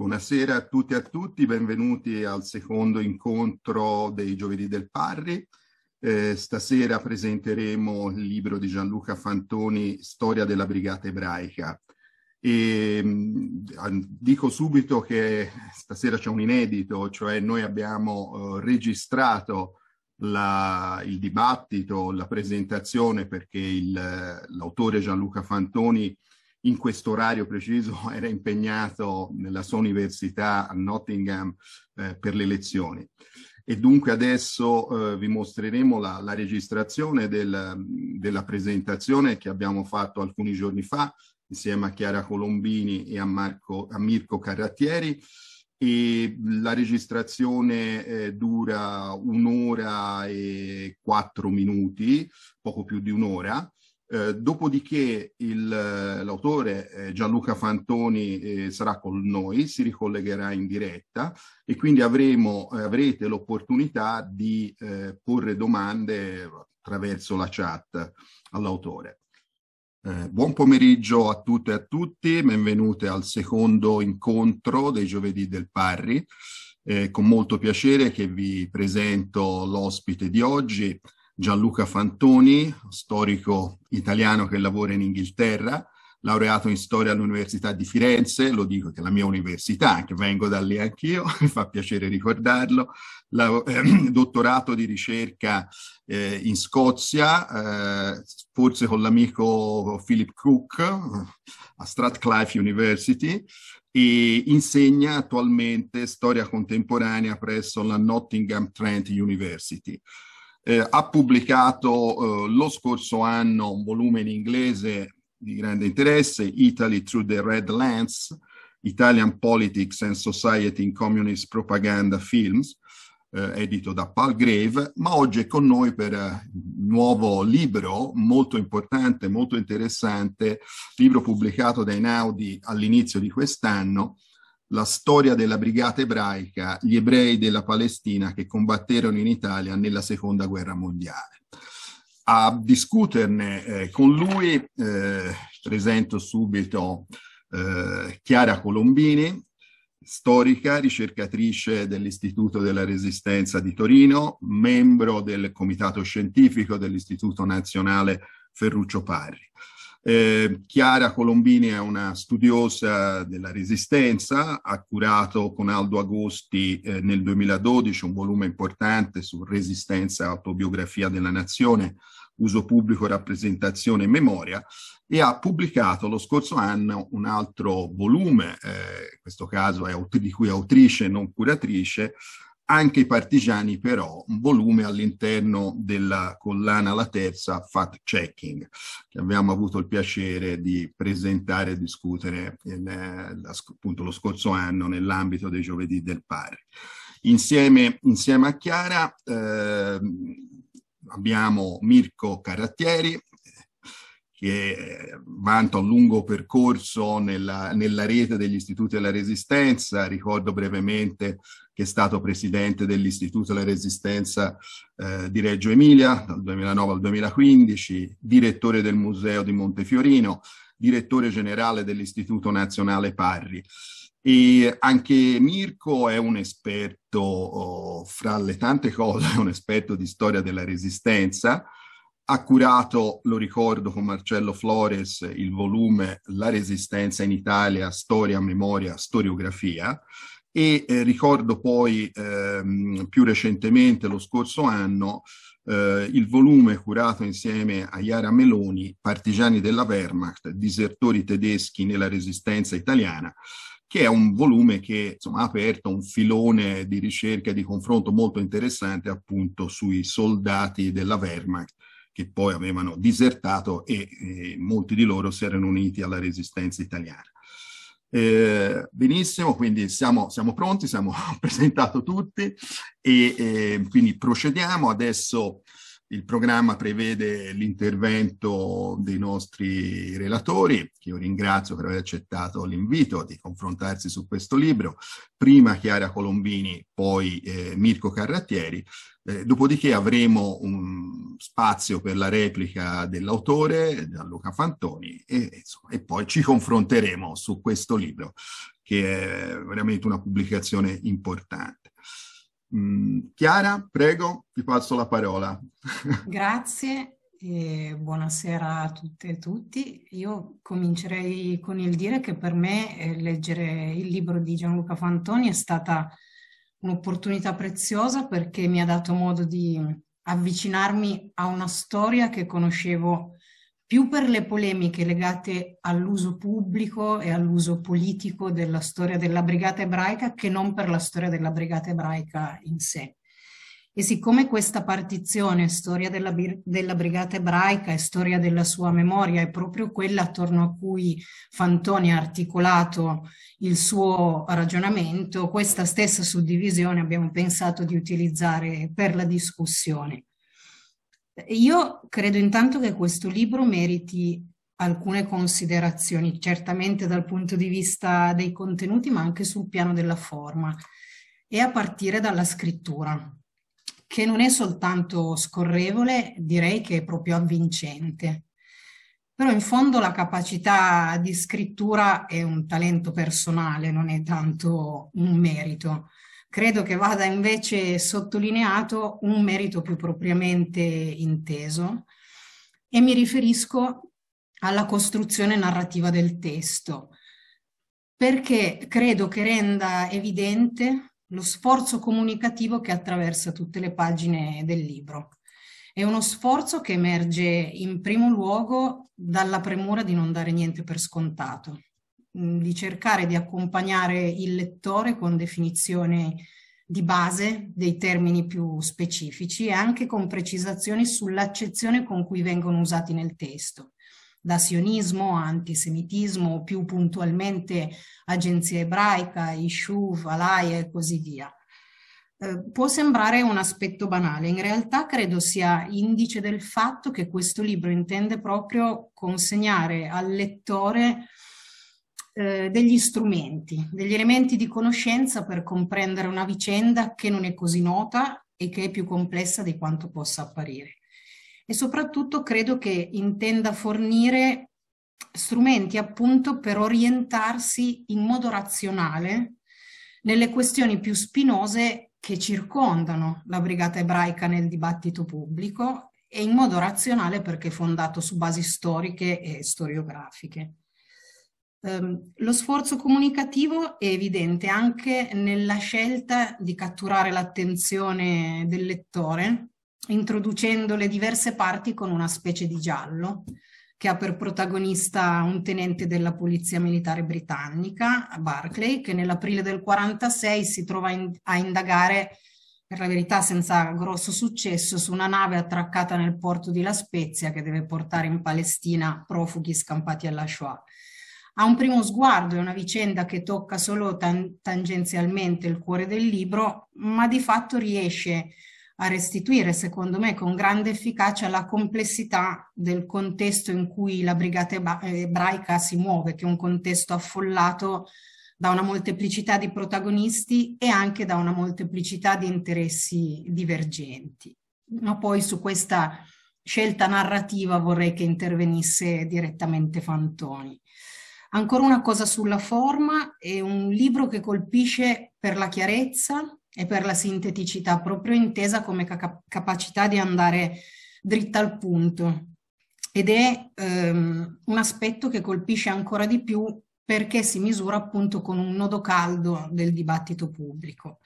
Buonasera a tutti e a tutti, benvenuti al secondo incontro dei Giovedì del Parri. Eh, stasera presenteremo il libro di Gianluca Fantoni, Storia della Brigata Ebraica. E, mm, dico subito che stasera c'è un inedito, cioè noi abbiamo eh, registrato la, il dibattito, la presentazione, perché il, l'autore Gianluca Fantoni in questo orario preciso era impegnato nella sua università a Nottingham eh, per le lezioni. E dunque adesso eh, vi mostreremo la, la registrazione del, della presentazione che abbiamo fatto alcuni giorni fa insieme a Chiara Colombini e a, Marco, a Mirko Carrattieri e la registrazione eh, dura un'ora e quattro minuti, poco più di un'ora, eh, dopodiché il, l'autore eh, Gianluca Fantoni eh, sarà con noi, si ricollegherà in diretta e quindi avremo, eh, avrete l'opportunità di eh, porre domande attraverso la chat all'autore. Eh, buon pomeriggio a tutte e a tutti, benvenute al secondo incontro dei giovedì del Parri. con molto piacere che vi presento l'ospite di oggi, Gianluca Fantoni, storico italiano che lavora in Inghilterra, laureato in storia all'Università di Firenze, lo dico che è la mia università, che vengo da lì anch'io, mi fa piacere ricordarlo, la, eh, dottorato di ricerca eh, in Scozia, eh, forse con l'amico Philip Crook a Strathclyde University, e insegna attualmente storia contemporanea presso la Nottingham Trent University. Eh, ha pubblicato eh, lo scorso anno un volume in inglese di grande interesse, Italy Through the Red Lens, Italian Politics and Society in Communist Propaganda Films, eh, edito da Palgrave, ma oggi è con noi per un eh, nuovo libro molto importante, molto interessante, libro pubblicato dai Naudi all'inizio di quest'anno, la storia della brigata ebraica, gli ebrei della Palestina che combatterono in Italia nella seconda guerra mondiale. A discuterne eh, con lui eh, presento subito eh, Chiara Colombini, storica, ricercatrice dell'Istituto della Resistenza di Torino, membro del comitato scientifico dell'Istituto Nazionale Ferruccio Parri. Eh, Chiara Colombini è una studiosa della resistenza, ha curato con Aldo Agosti eh, nel 2012 un volume importante su resistenza e autobiografia della nazione, uso pubblico, rappresentazione e memoria, e ha pubblicato lo scorso anno un altro volume, eh, in questo caso è di cui è autrice e non curatrice, anche i partigiani però, un volume all'interno della collana La Terza Fact Checking, che abbiamo avuto il piacere di presentare e discutere in, eh, appunto lo scorso anno nell'ambito dei giovedì del pari. Insieme, insieme a Chiara eh, abbiamo Mirko Carattieri, che vanta un lungo percorso nella, nella, rete degli istituti della resistenza. Ricordo brevemente che è stato presidente dell'Istituto della Resistenza eh, di Reggio Emilia dal 2009 al 2015, direttore del Museo di Montefiorino, direttore generale dell'Istituto Nazionale Parri. E anche Mirko è un esperto, oh, fra le tante cose, è un esperto di storia della resistenza, ha curato, lo ricordo, con Marcello Flores il volume La resistenza in Italia, storia, memoria, storiografia, e eh, ricordo poi ehm, più recentemente, lo scorso anno, eh, il volume curato insieme a Iara Meloni, Partigiani della Wehrmacht, disertori tedeschi nella resistenza italiana, che è un volume che insomma, ha aperto un filone di ricerca e di confronto molto interessante appunto sui soldati della Wehrmacht che poi avevano disertato e, e eh, molti di loro si erano uniti alla resistenza italiana. Eh, benissimo, quindi siamo, siamo pronti, siamo presentati tutti e eh, quindi procediamo adesso il programma prevede l'intervento dei nostri relatori, che io ringrazio per aver accettato l'invito di confrontarsi su questo libro, prima Chiara Colombini, poi eh, Mirko Carrattieri, eh, dopodiché avremo un spazio per la replica dell'autore, Gianluca Fantoni, e, insomma, e poi ci confronteremo su questo libro, che è veramente una pubblicazione importante. Mm, Chiara, prego, ti passo la parola. Grazie e buonasera a tutte e tutti. Io comincerei con il dire che per me eh, leggere il libro di Gianluca Fantoni è stata un'opportunità preziosa perché mi ha dato modo di avvicinarmi a una storia che conoscevo più per le polemiche legate all'uso pubblico e all'uso politico della storia della brigata ebraica che non per la storia della brigata ebraica in sé. E siccome questa partizione storia della, della brigata ebraica e storia della sua memoria è proprio quella attorno a cui Fantoni ha articolato il suo ragionamento, questa stessa suddivisione abbiamo pensato di utilizzare per la discussione. Io credo intanto che questo libro meriti alcune considerazioni, certamente dal punto di vista dei contenuti, ma anche sul piano della forma, e a partire dalla scrittura, che non è soltanto scorrevole, direi che è proprio avvincente. Però in fondo la capacità di scrittura è un talento personale, non è tanto un merito credo che vada invece sottolineato un merito più propriamente inteso e mi riferisco alla costruzione narrativa del testo, perché credo che renda evidente lo sforzo comunicativo che attraversa tutte le pagine del libro. È uno sforzo che emerge in primo luogo dalla premura di non dare niente per scontato, Mm, di cercare di accompagnare il lettore con definizioni di base dei termini più specifici e anche con precisazioni sull'accezione con cui vengono usati nel testo, da sionismo antisemitismo, più puntualmente agenzia ebraica, Ishuv, Alaya e così via. Eh, può sembrare un aspetto banale, in realtà credo sia indice del fatto che questo libro intende proprio consegnare al lettore eh, degli strumenti, degli elementi di conoscenza per comprendere una vicenda che non è così nota e che è più complessa di quanto possa apparire. E soprattutto credo che intenda fornire strumenti appunto per orientarsi in modo razionale nelle questioni più spinose che circondano la brigata ebraica nel dibattito pubblico e in modo razionale perché fondato su basi storiche e storiografiche. Um, lo sforzo comunicativo è evidente anche nella scelta di catturare l'attenzione del lettore, introducendo le diverse parti con una specie di giallo che ha per protagonista un tenente della Polizia Militare Britannica, Barclay, che nell'aprile del 46 si trova in, a indagare, per la verità senza grosso successo, su una nave attraccata nel porto di La Spezia che deve portare in Palestina profughi scampati alla Shoah. A un primo sguardo è una vicenda che tocca solo tan- tangenzialmente il cuore del libro, ma di fatto riesce a restituire, secondo me, con grande efficacia la complessità del contesto in cui la brigata ebraica si muove, che è un contesto affollato da una molteplicità di protagonisti e anche da una molteplicità di interessi divergenti. Ma poi su questa scelta narrativa vorrei che intervenisse direttamente Fantoni. Ancora una cosa sulla forma, è un libro che colpisce per la chiarezza e per la sinteticità, proprio intesa come cap- capacità di andare dritta al punto. Ed è ehm, un aspetto che colpisce ancora di più perché si misura appunto con un nodo caldo del dibattito pubblico.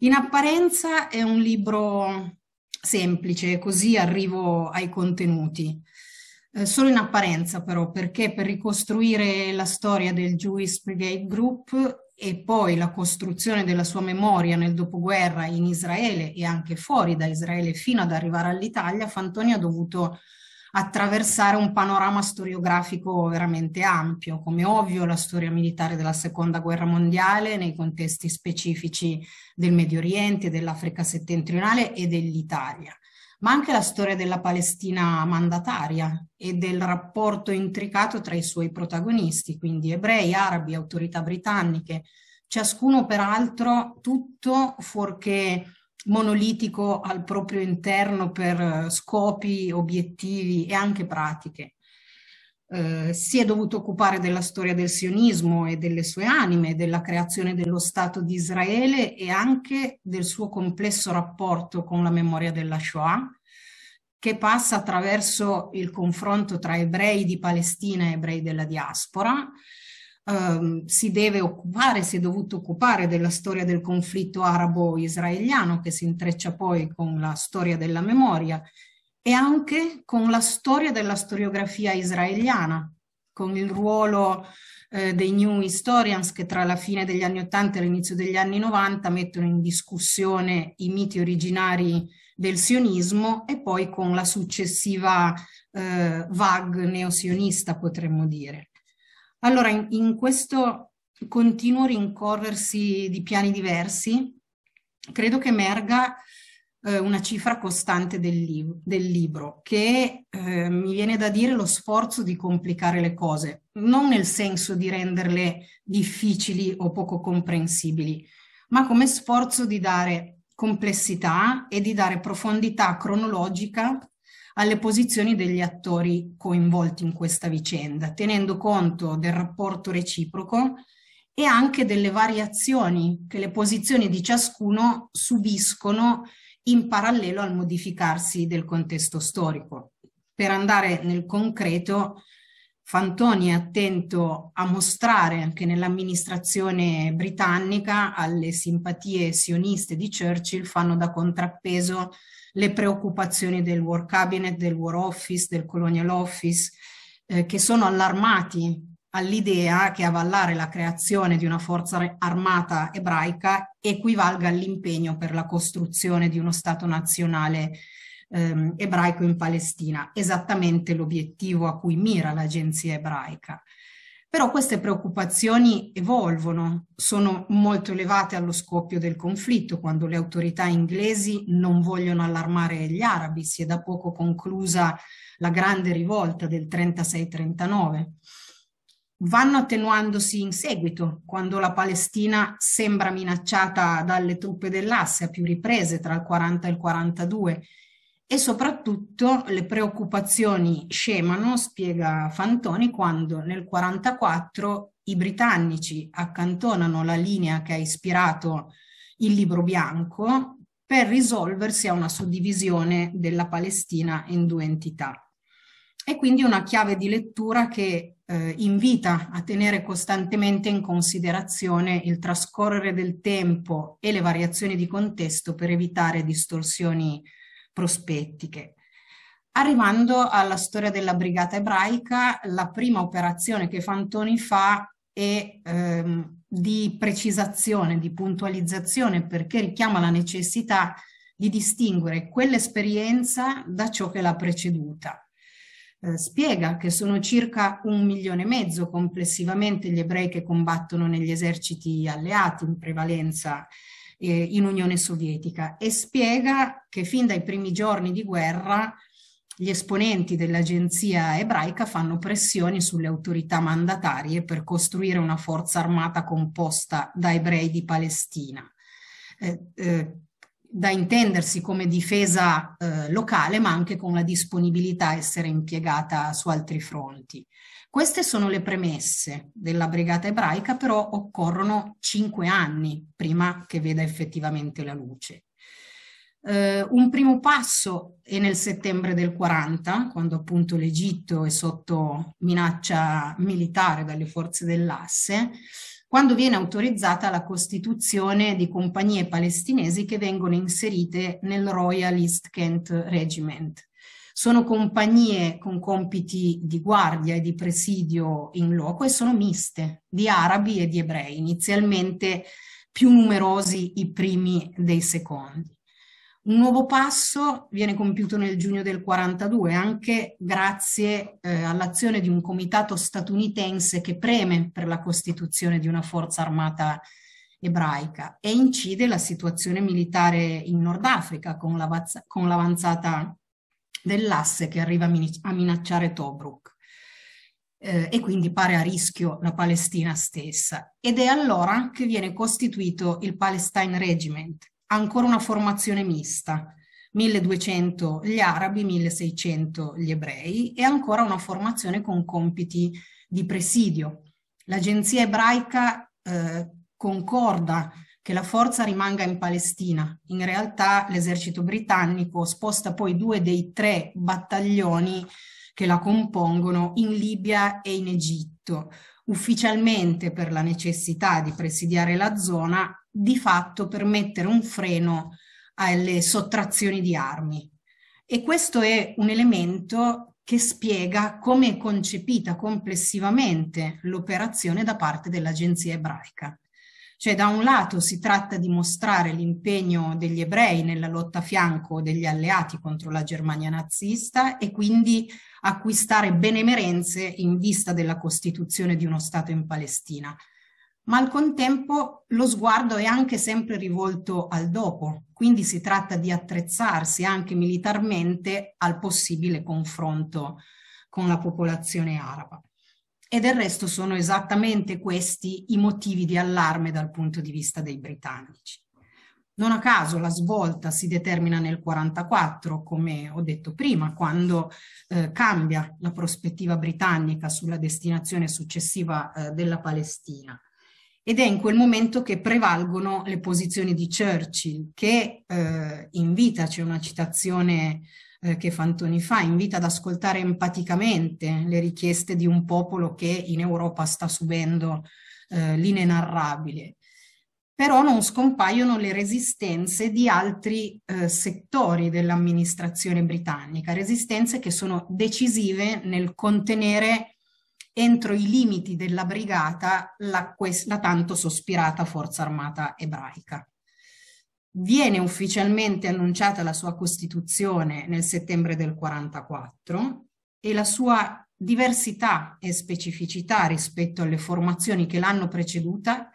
In apparenza è un libro semplice, così arrivo ai contenuti. Eh, solo in apparenza però, perché per ricostruire la storia del Jewish Brigade Group e poi la costruzione della sua memoria nel dopoguerra in Israele e anche fuori da Israele fino ad arrivare all'Italia, Fantoni ha dovuto attraversare un panorama storiografico veramente ampio, come ovvio la storia militare della Seconda Guerra Mondiale nei contesti specifici del Medio Oriente, dell'Africa settentrionale e dell'Italia ma anche la storia della Palestina mandataria e del rapporto intricato tra i suoi protagonisti, quindi ebrei, arabi, autorità britanniche, ciascuno peraltro tutto fuorché monolitico al proprio interno per eh, scopi, obiettivi e anche pratiche eh, si è dovuto occupare della storia del sionismo e delle sue anime, della creazione dello Stato di Israele e anche del suo complesso rapporto con la memoria della Shoah, che passa attraverso il confronto tra ebrei di Palestina e ebrei della diaspora. Eh, si deve occupare, si è dovuto occupare della storia del conflitto arabo-israeliano che si intreccia poi con la storia della memoria e anche con la storia della storiografia israeliana, con il ruolo eh, dei new historians che tra la fine degli anni 80 e l'inizio degli anni 90 mettono in discussione i miti originari del sionismo e poi con la successiva eh, vague neosionista, potremmo dire. Allora, in, in questo continuo rincorrersi di piani diversi, credo che emerga eh, una cifra costante del, li- del libro, che eh, mi viene da dire lo sforzo di complicare le cose, non nel senso di renderle difficili o poco comprensibili, ma come sforzo di dare complessità e di dare profondità cronologica alle posizioni degli attori coinvolti in questa vicenda, tenendo conto del rapporto reciproco e anche delle variazioni che le posizioni di ciascuno subiscono in parallelo al modificarsi del contesto storico. Per andare nel concreto, Fantoni è attento a mostrare anche nell'amministrazione britannica alle simpatie sioniste di Churchill fanno da contrappeso le preoccupazioni del War Cabinet, del War Office, del Colonial Office, eh, che sono allarmati all'idea che avallare la creazione di una forza armata ebraica equivalga all'impegno per la costruzione di uno Stato nazionale ehm, ebraico in Palestina, esattamente l'obiettivo a cui mira l'agenzia ebraica. Però queste preoccupazioni evolvono, sono molto elevate allo scoppio del conflitto, quando le autorità inglesi non vogliono allarmare gli arabi, si è da poco conclusa la grande rivolta del 36-39 vanno attenuandosi in seguito, quando la Palestina sembra minacciata dalle truppe dell'asse a più riprese tra il 40 e il 42 e soprattutto le preoccupazioni scemano, spiega Fantoni, quando nel 44 i britannici accantonano la linea che ha ispirato il libro bianco per risolversi a una suddivisione della Palestina in due entità. E quindi una chiave di lettura che eh, invita a tenere costantemente in considerazione il trascorrere del tempo e le variazioni di contesto per evitare distorsioni prospettiche. Arrivando alla storia della brigata ebraica, la prima operazione che Fantoni fa è ehm, di precisazione, di puntualizzazione, perché richiama la necessità di distinguere quell'esperienza da ciò che l'ha preceduta. Eh, spiega che sono circa un milione e mezzo complessivamente gli ebrei che combattono negli eserciti alleati, in prevalenza eh, in Unione Sovietica, e spiega che fin dai primi giorni di guerra gli esponenti dell'agenzia ebraica fanno pressioni sulle autorità mandatarie per costruire una forza armata composta da ebrei di Palestina. Eh, eh, da intendersi come difesa eh, locale, ma anche con la disponibilità a essere impiegata su altri fronti. Queste sono le premesse della brigata ebraica, però occorrono cinque anni prima che veda effettivamente la luce. Eh, un primo passo è nel settembre del 40, quando appunto l'Egitto è sotto minaccia militare dalle forze dell'asse, quando viene autorizzata la costituzione di compagnie palestinesi che vengono inserite nel Royal East Kent Regiment. Sono compagnie con compiti di guardia e di presidio in loco e sono miste di arabi e di ebrei, inizialmente più numerosi i primi dei secondi. Un nuovo passo viene compiuto nel giugno del 42, anche grazie eh, all'azione di un comitato statunitense che preme per la costituzione di una forza armata ebraica e incide la situazione militare in Nord Africa con, con l'avanzata dell'asse che arriva a, min- a minacciare Tobruk. Eh, e quindi pare a rischio la Palestina stessa. Ed è allora che viene costituito il Palestine Regiment, ancora una formazione mista, 1200 gli arabi, 1600 gli ebrei e ancora una formazione con compiti di presidio. L'agenzia ebraica eh, concorda che la forza rimanga in Palestina. In realtà l'esercito britannico sposta poi due dei tre battaglioni che la compongono in Libia e in Egitto. Ufficialmente per la necessità di presidiare la zona di fatto per mettere un freno alle sottrazioni di armi. E questo è un elemento che spiega come è concepita complessivamente l'operazione da parte dell'agenzia ebraica. Cioè da un lato si tratta di mostrare l'impegno degli ebrei nella lotta a fianco degli alleati contro la Germania nazista e quindi acquistare benemerenze in vista della costituzione di uno Stato in Palestina ma al contempo lo sguardo è anche sempre rivolto al dopo, quindi si tratta di attrezzarsi anche militarmente al possibile confronto con la popolazione araba. E del resto sono esattamente questi i motivi di allarme dal punto di vista dei britannici. Non a caso la svolta si determina nel 1944, come ho detto prima, quando eh, cambia la prospettiva britannica sulla destinazione successiva eh, della Palestina. Ed è in quel momento che prevalgono le posizioni di Churchill, che eh, invita, c'è una citazione eh, che Fantoni fa, invita ad ascoltare empaticamente le richieste di un popolo che in Europa sta subendo eh, l'inenarrabile. Però non scompaiono le resistenze di altri eh, settori dell'amministrazione britannica, resistenze che sono decisive nel contenere entro i limiti della brigata la, la tanto sospirata forza armata ebraica. Viene ufficialmente annunciata la sua costituzione nel settembre del 44 e la sua diversità e specificità rispetto alle formazioni che l'hanno preceduta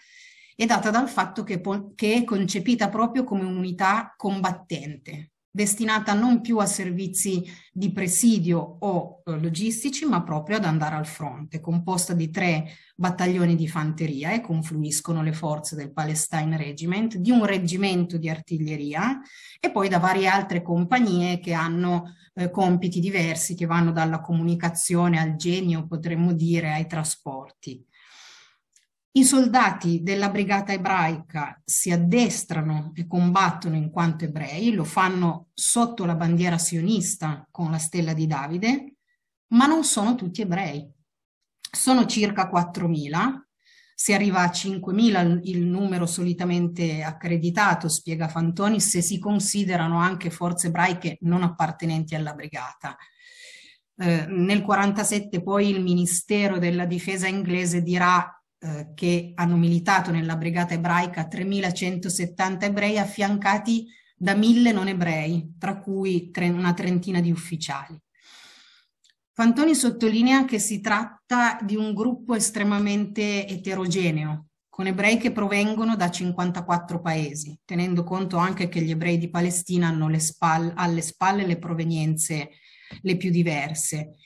è data dal fatto che, che, è concepita proprio come unità combattente, destinata non più a servizi di presidio o eh, logistici, ma proprio ad andare al fronte, composta di tre battaglioni di fanteria e confluiscono le forze del Palestine Regiment, di un reggimento di artiglieria e poi da varie altre compagnie che hanno eh, compiti diversi che vanno dalla comunicazione al genio, potremmo dire, ai trasporti. I soldati della brigata ebraica si addestrano e combattono in quanto ebrei, lo fanno sotto la bandiera sionista con la stella di Davide, ma non sono tutti ebrei. Sono circa 4.000, si arriva a 5.000 il numero solitamente accreditato, spiega Fantoni, se si considerano anche forze ebraiche non appartenenti alla brigata. Eh, nel 1947 poi il Ministero della Difesa inglese dirà eh, che hanno militato nella brigata ebraica 3170 ebrei affiancati da mille non ebrei, tra cui tre, una trentina di ufficiali. Fantoni sottolinea che si tratta di un gruppo estremamente eterogeneo, con ebrei che provengono da 54 paesi, tenendo conto anche che gli ebrei di Palestina hanno alle spalle le provenienze le più diverse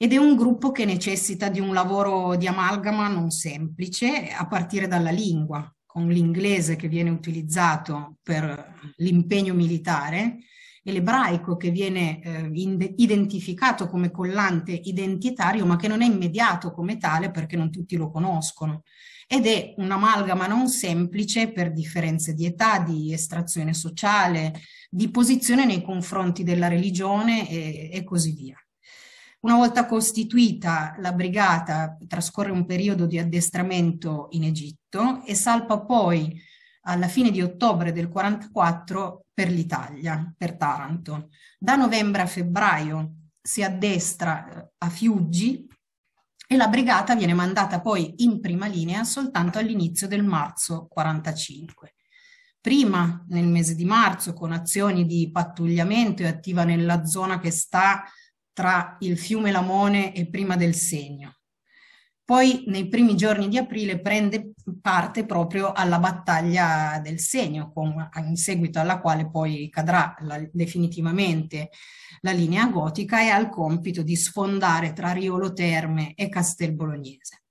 ed è un gruppo che necessita di un lavoro di amalgama non semplice, a partire dalla lingua, con l'inglese che viene utilizzato per l'impegno militare e l'ebraico che viene eh, identificato come collante identitario, ma che non è immediato come tale perché non tutti lo conoscono. Ed è un'amalgama non semplice per differenze di età, di estrazione sociale, di posizione nei confronti della religione e, e così via. Una volta costituita la brigata trascorre un periodo di addestramento in Egitto e salpa poi alla fine di ottobre del 1944 per l'Italia, per Taranto. Da novembre a febbraio si addestra eh, a Fiuggi e la brigata viene mandata poi in prima linea soltanto all'inizio del marzo 1945 prima nel mese di marzo con azioni di pattugliamento e attiva nella zona che sta tra il fiume Lamone e prima del segno. Poi nei primi giorni di aprile prende parte proprio alla battaglia del segno, con, in seguito alla quale poi cadrà la, definitivamente la linea gotica e ha il compito di sfondare tra Riolo Terme e Castel Bolognese.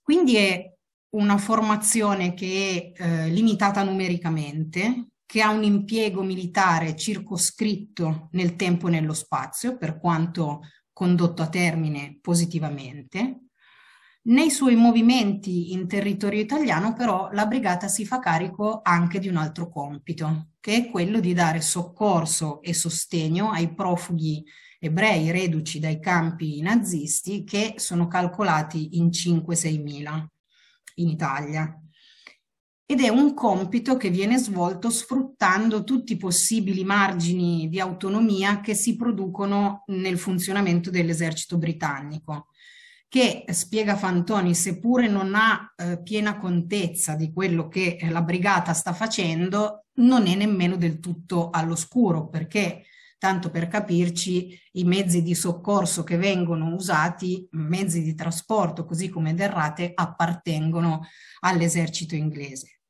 Quindi è una formazione che è eh, limitata numericamente, che ha un impiego militare circoscritto nel tempo e nello spazio, per quanto condotto a termine positivamente. Nei suoi movimenti in territorio italiano però la brigata si fa carico anche di un altro compito, che è quello di dare soccorso e sostegno ai profughi ebrei reduci dai campi nazisti che sono calcolati in 5-6 mila in Italia ed è un compito che viene svolto sfruttando tutti i possibili margini di autonomia che si producono nel funzionamento dell'esercito britannico che spiega Fantoni, seppure non ha eh, piena contezza di quello che la brigata sta facendo, non è nemmeno del tutto all'oscuro, perché tanto per capirci, i mezzi di soccorso che vengono usati, mezzi di trasporto così come derrate, appartengono all'esercito inglese.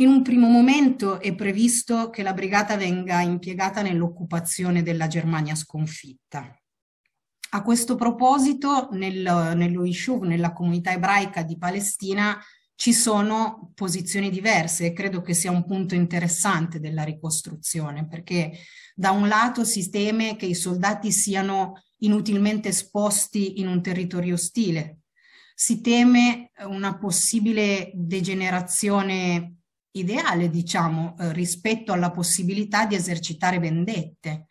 In un primo momento è previsto che la brigata venga impiegata nell'occupazione della Germania sconfitta. A questo proposito, nel, nello Yishuv, nella comunità ebraica di Palestina, ci sono posizioni diverse e credo che sia un punto interessante della ricostruzione, perché da un lato si teme che i soldati siano inutilmente esposti in un territorio ostile, si teme una possibile degenerazione ideale, diciamo, eh, rispetto alla possibilità di esercitare vendette.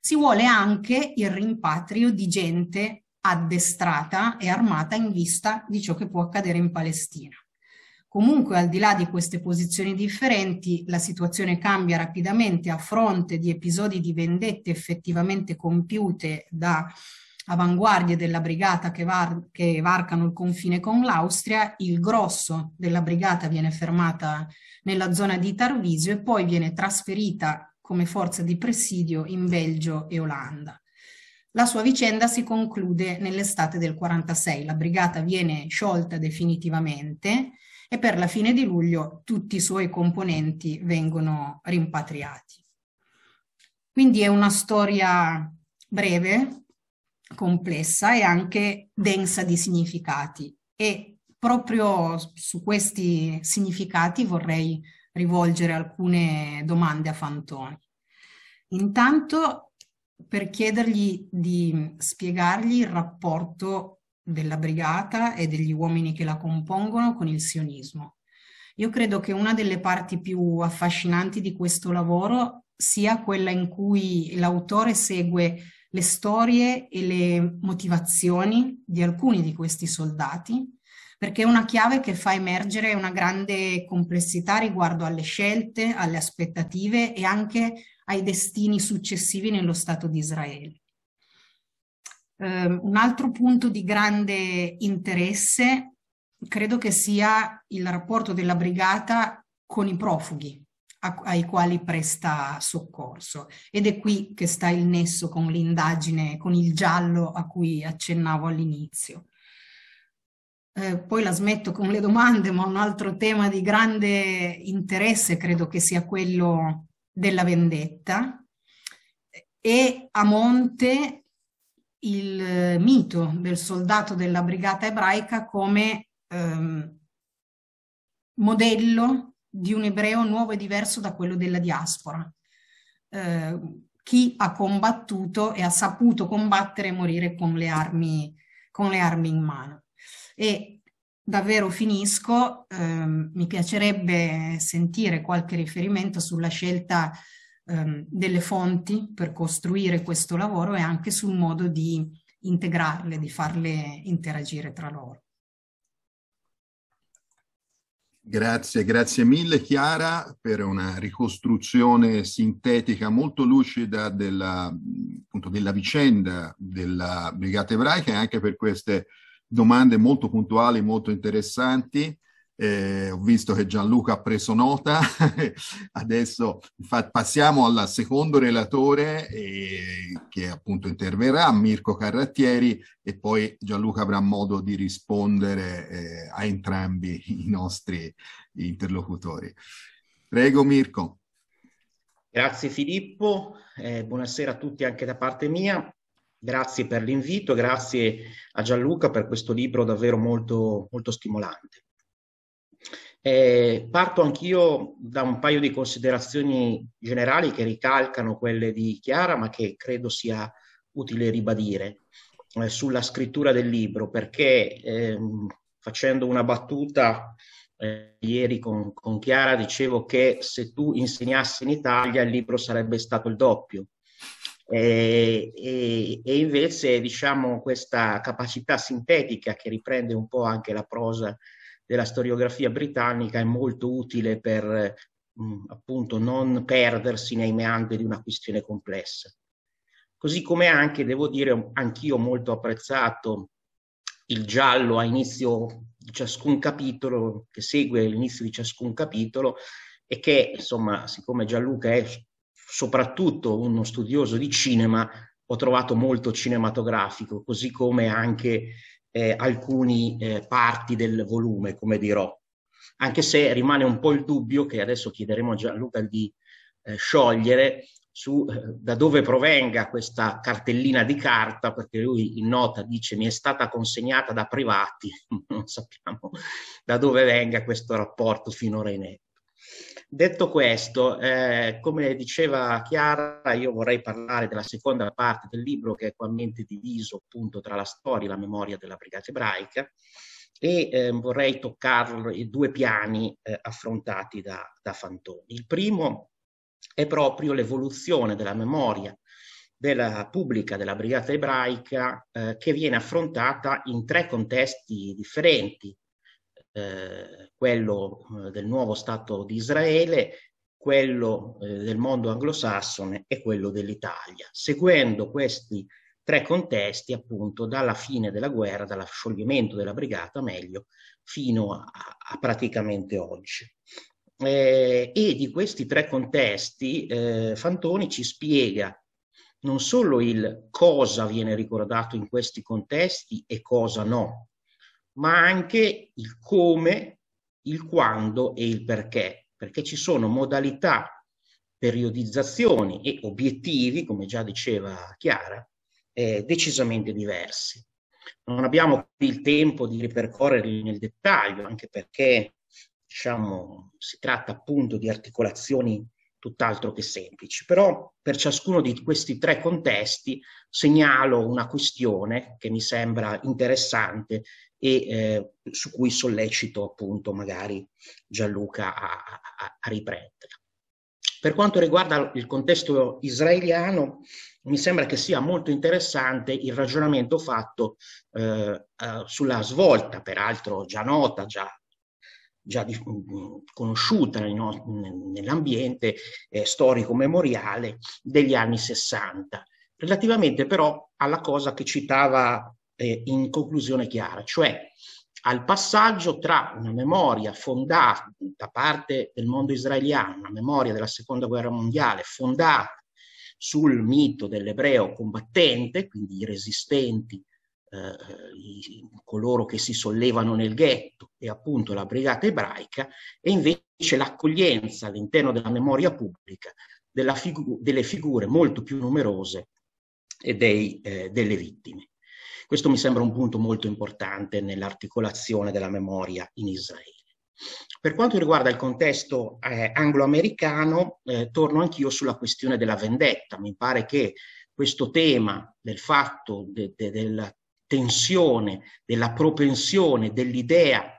Si vuole anche il rimpatrio di gente addestrata e armata in vista di ciò che può accadere in Palestina. Comunque, al di là di queste posizioni differenti, la situazione cambia rapidamente a fronte di episodi di vendette effettivamente compiute da avanguardie della brigata che, var- che varcano il confine con l'Austria, il grosso della brigata viene fermata nella zona di Tarvisio e poi viene trasferita come forza di presidio in Belgio e Olanda. La sua vicenda si conclude nell'estate del 46, la brigata viene sciolta definitivamente e per la fine di luglio tutti i suoi componenti vengono rimpatriati. Quindi è una storia breve, complessa e anche densa di significati e proprio su questi significati vorrei rivolgere alcune domande a Fantoni. Intanto per chiedergli di spiegargli il rapporto della brigata e degli uomini che la compongono con il sionismo. Io credo che una delle parti più affascinanti di questo lavoro sia quella in cui l'autore segue le storie e le motivazioni di alcuni di questi soldati, perché è una chiave che fa emergere una grande complessità riguardo alle scelte, alle aspettative e anche ai destini successivi nello Stato di Israele. Eh, un altro punto di grande interesse credo che sia il rapporto della brigata con i profughi a, ai quali presta soccorso ed è qui che sta il nesso con l'indagine, con il giallo a cui accennavo all'inizio. Eh, poi la smetto con le domande, ma un altro tema di grande interesse credo che sia quello della vendetta e a monte il eh, mito del soldato della brigata ebraica come ehm, modello di un ebreo nuovo e diverso da quello della diaspora. Eh, chi ha combattuto e ha saputo combattere e morire con le armi, con le armi in mano. E davvero finisco, ehm, mi piacerebbe sentire qualche riferimento sulla scelta ehm, delle fonti per costruire questo lavoro e anche sul modo di integrarle, di farle interagire tra loro. Grazie, grazie mille Chiara per una ricostruzione sintetica molto lucida della, appunto, della vicenda della Brigata Ebraica e anche per queste domande molto puntuali, molto interessanti. Eh, ho visto che Gianluca ha preso nota. Adesso infatti, passiamo al secondo relatore eh, che appunto interverrà, Mirko Carrattieri, e poi Gianluca avrà modo di rispondere eh, a entrambi i nostri interlocutori. Prego Mirko. Grazie Filippo, eh, buonasera a tutti anche da parte mia. Grazie per l'invito, grazie a Gianluca per questo libro davvero molto, molto stimolante. Eh, parto anch'io da un paio di considerazioni generali che ricalcano quelle di Chiara, ma che credo sia utile ribadire eh, sulla scrittura del libro, perché ehm, facendo una battuta eh, ieri con, con, Chiara dicevo che se tu insegnassi in Italia il libro sarebbe stato il doppio. E, e, e invece diciamo questa capacità sintetica che riprende un po' anche la prosa della storiografia britannica è molto utile per mh, mm, appunto non perdersi nei meandri di una questione complessa. Così come anche, devo dire, anch'io molto apprezzato il giallo a inizio di ciascun capitolo, che segue l'inizio di ciascun capitolo e che, insomma, siccome Gianluca è soprattutto uno studioso di cinema, ho trovato molto cinematografico, così come anche eh, alcune eh, parti del volume, come dirò, anche se rimane un po' il dubbio che adesso chiederemo a Gianluca di eh, sciogliere su eh, da dove provenga questa cartellina di carta, perché lui in nota dice mi è stata consegnata da privati, non sappiamo da dove venga questo rapporto finora inetto. Detto questo, eh, come diceva Chiara, io vorrei parlare della seconda parte del libro che è equamente diviso appunto tra la storia e la memoria della brigata ebraica e eh, vorrei toccare i due piani eh, affrontati da, da Fantoni. Il primo è proprio l'evoluzione della memoria della pubblica della brigata ebraica eh, che viene affrontata in tre contesti differenti eh, quello eh, del nuovo Stato di Israele, quello eh, del mondo anglosassone e quello dell'Italia, seguendo questi tre contesti appunto dalla fine della guerra, dallo scioglimento della brigata meglio, fino a, a praticamente oggi. Eh, e di questi tre contesti eh, Fantoni ci spiega non solo il cosa viene ricordato in questi contesti e cosa no, ma anche il come, il quando e il perché, perché ci sono modalità, periodizzazioni e obiettivi, come già diceva Chiara, eh, decisamente diversi. Non abbiamo il tempo di ripercorrerli nel dettaglio, anche perché diciamo, si tratta appunto di articolazioni tutt'altro che semplici, però per ciascuno di questi tre contesti segnalo una questione che mi sembra interessante e eh, su cui sollecito appunto magari Gianluca a, a, a riprendere. Per quanto riguarda il contesto israeliano, mi sembra che sia molto interessante il ragionamento fatto eh, eh sulla svolta, peraltro già nota, già, già di, mm, conosciuta no, nell'ambiente eh, storico-memoriale degli anni 60, relativamente però alla cosa che citava eh, in conclusione chiara, cioè al passaggio tra una memoria fondata da parte del mondo israeliano, una memoria della seconda guerra mondiale fondata sul mito dell'ebreo combattente, quindi i resistenti, eh, i, coloro che si sollevano nel ghetto e appunto la brigata ebraica, e invece l'accoglienza all'interno della memoria pubblica figu- delle figure molto più numerose e dei, eh, delle vittime. Questo mi sembra un punto molto importante nell'articolazione della memoria in Israele. Per quanto riguarda il contesto eh, anglo-americano, eh, torno anch'io sulla questione della vendetta. Mi pare che questo tema del fatto de, de, della tensione, della propensione, dell'idea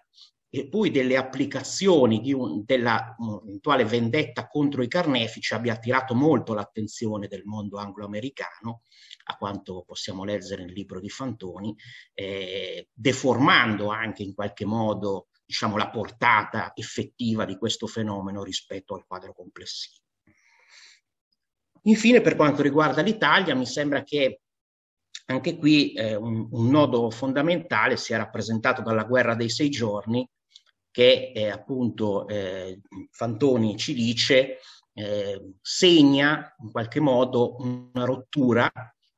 e poi delle applicazioni un, della eventuale vendetta contro i carnefici abbia attirato molto l'attenzione del mondo anglo-americano a quanto possiamo leggere nel libro di Fantoni, eh, deformando anche in qualche modo diciamo, la portata effettiva di questo fenomeno rispetto al quadro complessivo. Infine, per quanto riguarda l'Italia, mi sembra che anche qui eh, un, un, nodo fondamentale sia rappresentato dalla guerra dei sei giorni, che eh, appunto eh, Fantoni ci dice eh, segna in qualche modo una rottura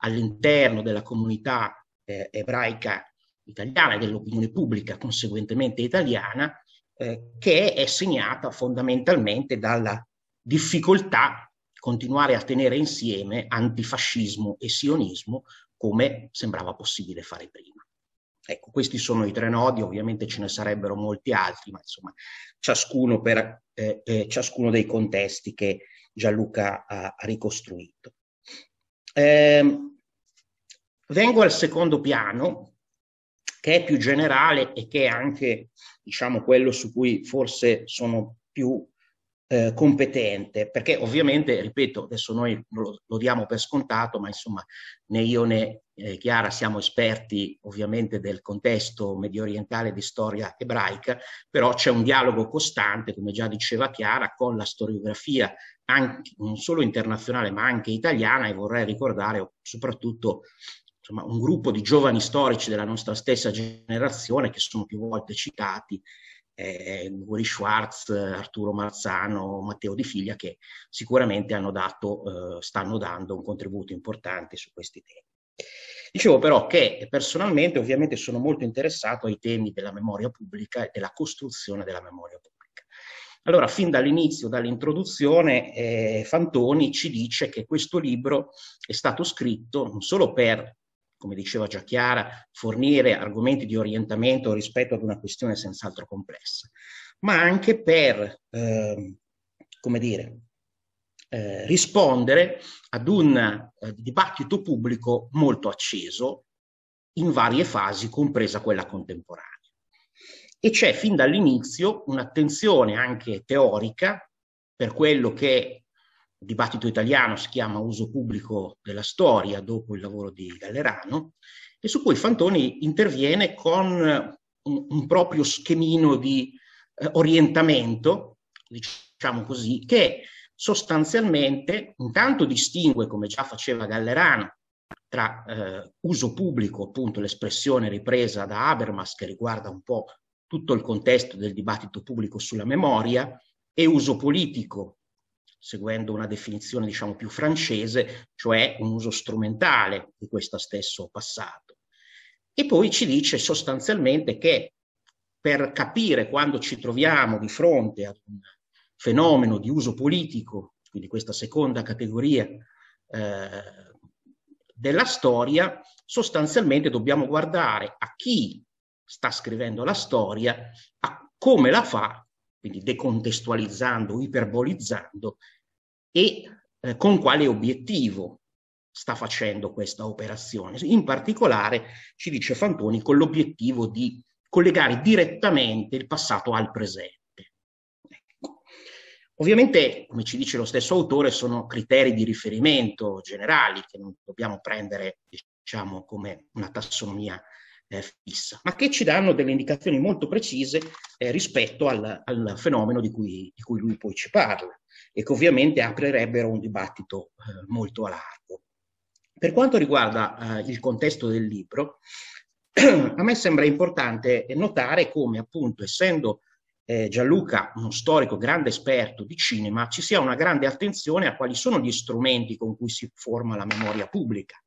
all'interno della comunità eh, ebraica italiana e dell'opinione pubblica conseguentemente italiana, eh, che è segnata fondamentalmente dalla difficoltà continuare a tenere insieme antifascismo e sionismo come sembrava possibile fare prima. Ecco, questi sono i tre nodi, ovviamente ce ne sarebbero molti altri, ma insomma, ciascuno per eh, eh, ciascuno dei contesti che Gianluca ha, ha ricostruito. Eh, Vengo al secondo piano, che è più generale e che è anche, diciamo, quello su cui forse sono più eh, competente, perché ovviamente, ripeto, adesso noi lo, lo, diamo per scontato, ma insomma né io né eh, Chiara siamo esperti ovviamente del contesto medio orientale di storia ebraica, però c'è un dialogo costante, come già diceva Chiara, con la storiografia anche, non solo internazionale ma anche italiana e vorrei ricordare soprattutto insomma, un gruppo di giovani storici della nostra stessa generazione che sono più volte citati, eh, Guri Schwartz, Arturo Marzano, Matteo Di Figlia, che sicuramente hanno dato, eh, stanno dando un contributo importante su questi temi. Dicevo però che personalmente ovviamente sono molto interessato ai temi della memoria pubblica e della costruzione della memoria pubblica. Allora, fin dall'inizio, dall'introduzione, eh, Fantoni ci dice che questo libro è stato scritto non solo per come diceva già Chiara, fornire argomenti di orientamento rispetto ad una questione senz'altro complessa, ma anche per, eh, come dire, eh, rispondere ad un eh, dibattito pubblico molto acceso in varie fasi, compresa quella contemporanea. E c'è fin dall'inizio un'attenzione anche teorica per quello che dibattito italiano si chiama Uso pubblico della storia dopo il lavoro di Gallerano e su cui Fantoni interviene con un, un proprio schemino di eh, orientamento, diciamo così, che sostanzialmente intanto distingue, come già faceva Gallerano, tra eh, uso pubblico, appunto l'espressione ripresa da Habermas che riguarda un po' tutto il contesto del dibattito pubblico sulla memoria, e uso politico, seguendo una definizione diciamo più francese, cioè un uso strumentale di questo stesso passato. E poi ci dice sostanzialmente che per capire quando ci troviamo di fronte ad un fenomeno di uso politico, quindi questa seconda categoria eh, della storia, sostanzialmente dobbiamo guardare a chi sta scrivendo la storia, a come la fa quindi decontestualizzando, iperbolizzando, e eh, con quale obiettivo sta facendo questa operazione. In particolare, ci dice Fantoni, con l'obiettivo di collegare direttamente il passato al presente. Ecco. Ovviamente, come ci dice lo stesso autore, sono criteri di riferimento generali che non dobbiamo prendere diciamo, come una tassonomia eh, fissa, ma che ci danno delle indicazioni molto precise eh, rispetto al, al fenomeno di cui, di cui, lui poi ci parla e che ovviamente aprirebbero un dibattito eh, molto a largo. Per quanto riguarda eh, il contesto del libro, a me sembra importante notare come appunto essendo eh, Gianluca, uno storico grande esperto di cinema, ci sia una grande attenzione a quali sono gli strumenti con cui si forma la memoria pubblica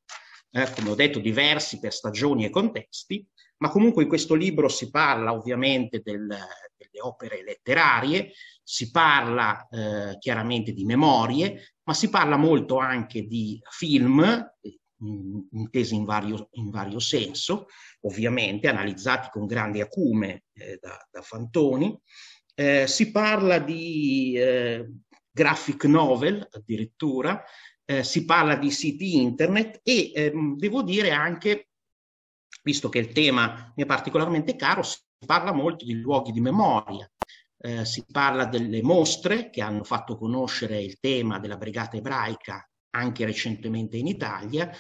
eh, come ho detto, diversi per stagioni e contesti, ma comunque in questo libro si parla ovviamente del, delle opere letterarie, si parla eh, chiaramente di memorie, ma si parla molto anche di film, eh, intesi in vario, in vario senso, ovviamente analizzati con grande acume eh, da, da, Fantoni. Eh, si parla di eh, graphic novel addirittura, eh, si parla di siti internet e ehm, devo dire anche, visto che il tema mi è particolarmente caro, si parla molto di luoghi di memoria. Eh, si parla delle mostre che hanno fatto conoscere il tema della brigata ebraica anche recentemente in Italia,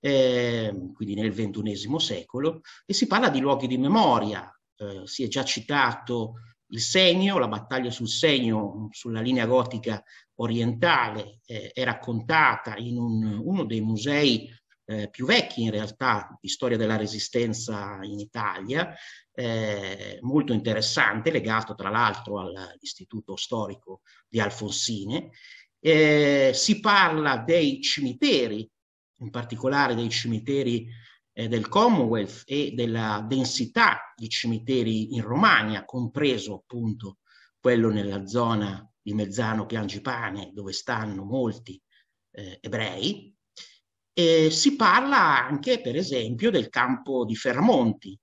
eh, quindi nel XXI secolo, e si parla di luoghi di memoria. Eh, si è già citato il segno, la battaglia sul segno, sulla linea gotica orientale, eh, è raccontata in un, uno dei musei eh, più vecchi in realtà di storia della resistenza in Italia, eh, molto interessante, legato tra l'altro all'istituto storico di Alfonsine. Eh, si parla dei cimiteri, in particolare dei cimiteri eh, del Commonwealth e della densità di cimiteri in Romagna, compreso appunto quello nella zona di Mezzano Piangipane, dove stanno molti eh, ebrei, e si parla anche, per esempio, del campo di Ferramonti,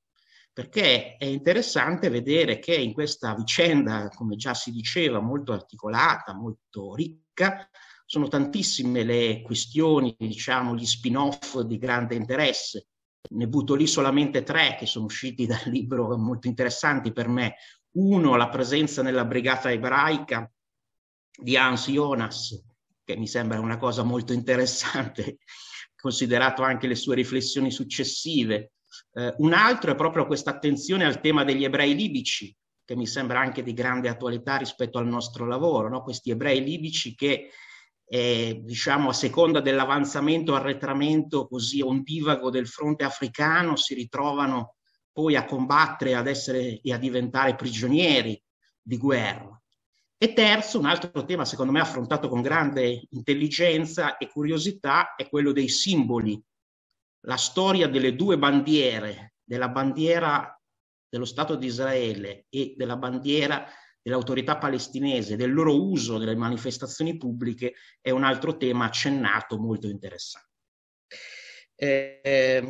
perché è interessante vedere che in questa vicenda, come già si diceva, molto articolata, molto ricca, sono tantissime le questioni, diciamo, gli spin-off di grande interesse, ne butto lì solamente tre che sono usciti dal libro molto interessanti per me. Uno, la presenza nella brigata ebraica di Hans Jonas, che mi sembra una cosa molto interessante, considerato anche le sue riflessioni successive. Eh, un altro è proprio questa attenzione al tema degli ebrei libici, che mi sembra anche di grande attualità rispetto al nostro lavoro, no? questi ebrei libici che eh, diciamo a seconda dell'avanzamento arretramento così ondivago del fronte africano, si ritrovano poi a combattere, ad essere e a diventare prigionieri di guerra. E terzo, un altro tema secondo me affrontato con grande intelligenza e curiosità è quello dei simboli. La storia delle due bandiere, della bandiera dello Stato di Israele e della bandiera dell'autorità palestinese, del loro uso delle manifestazioni pubbliche, è un altro tema accennato molto interessante. Eh,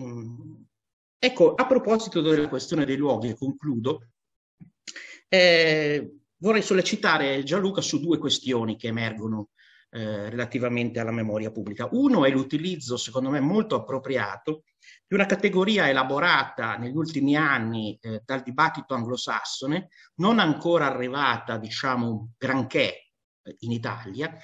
ecco, a proposito della questione dei luoghi, e concludo, eh, vorrei sollecitare Gianluca su due questioni che emergono eh, relativamente alla memoria pubblica. Uno è l'utilizzo, secondo me, molto appropriato di una categoria elaborata negli ultimi anni eh, dal dibattito anglosassone, non ancora arrivata, diciamo, granché eh, in Italia,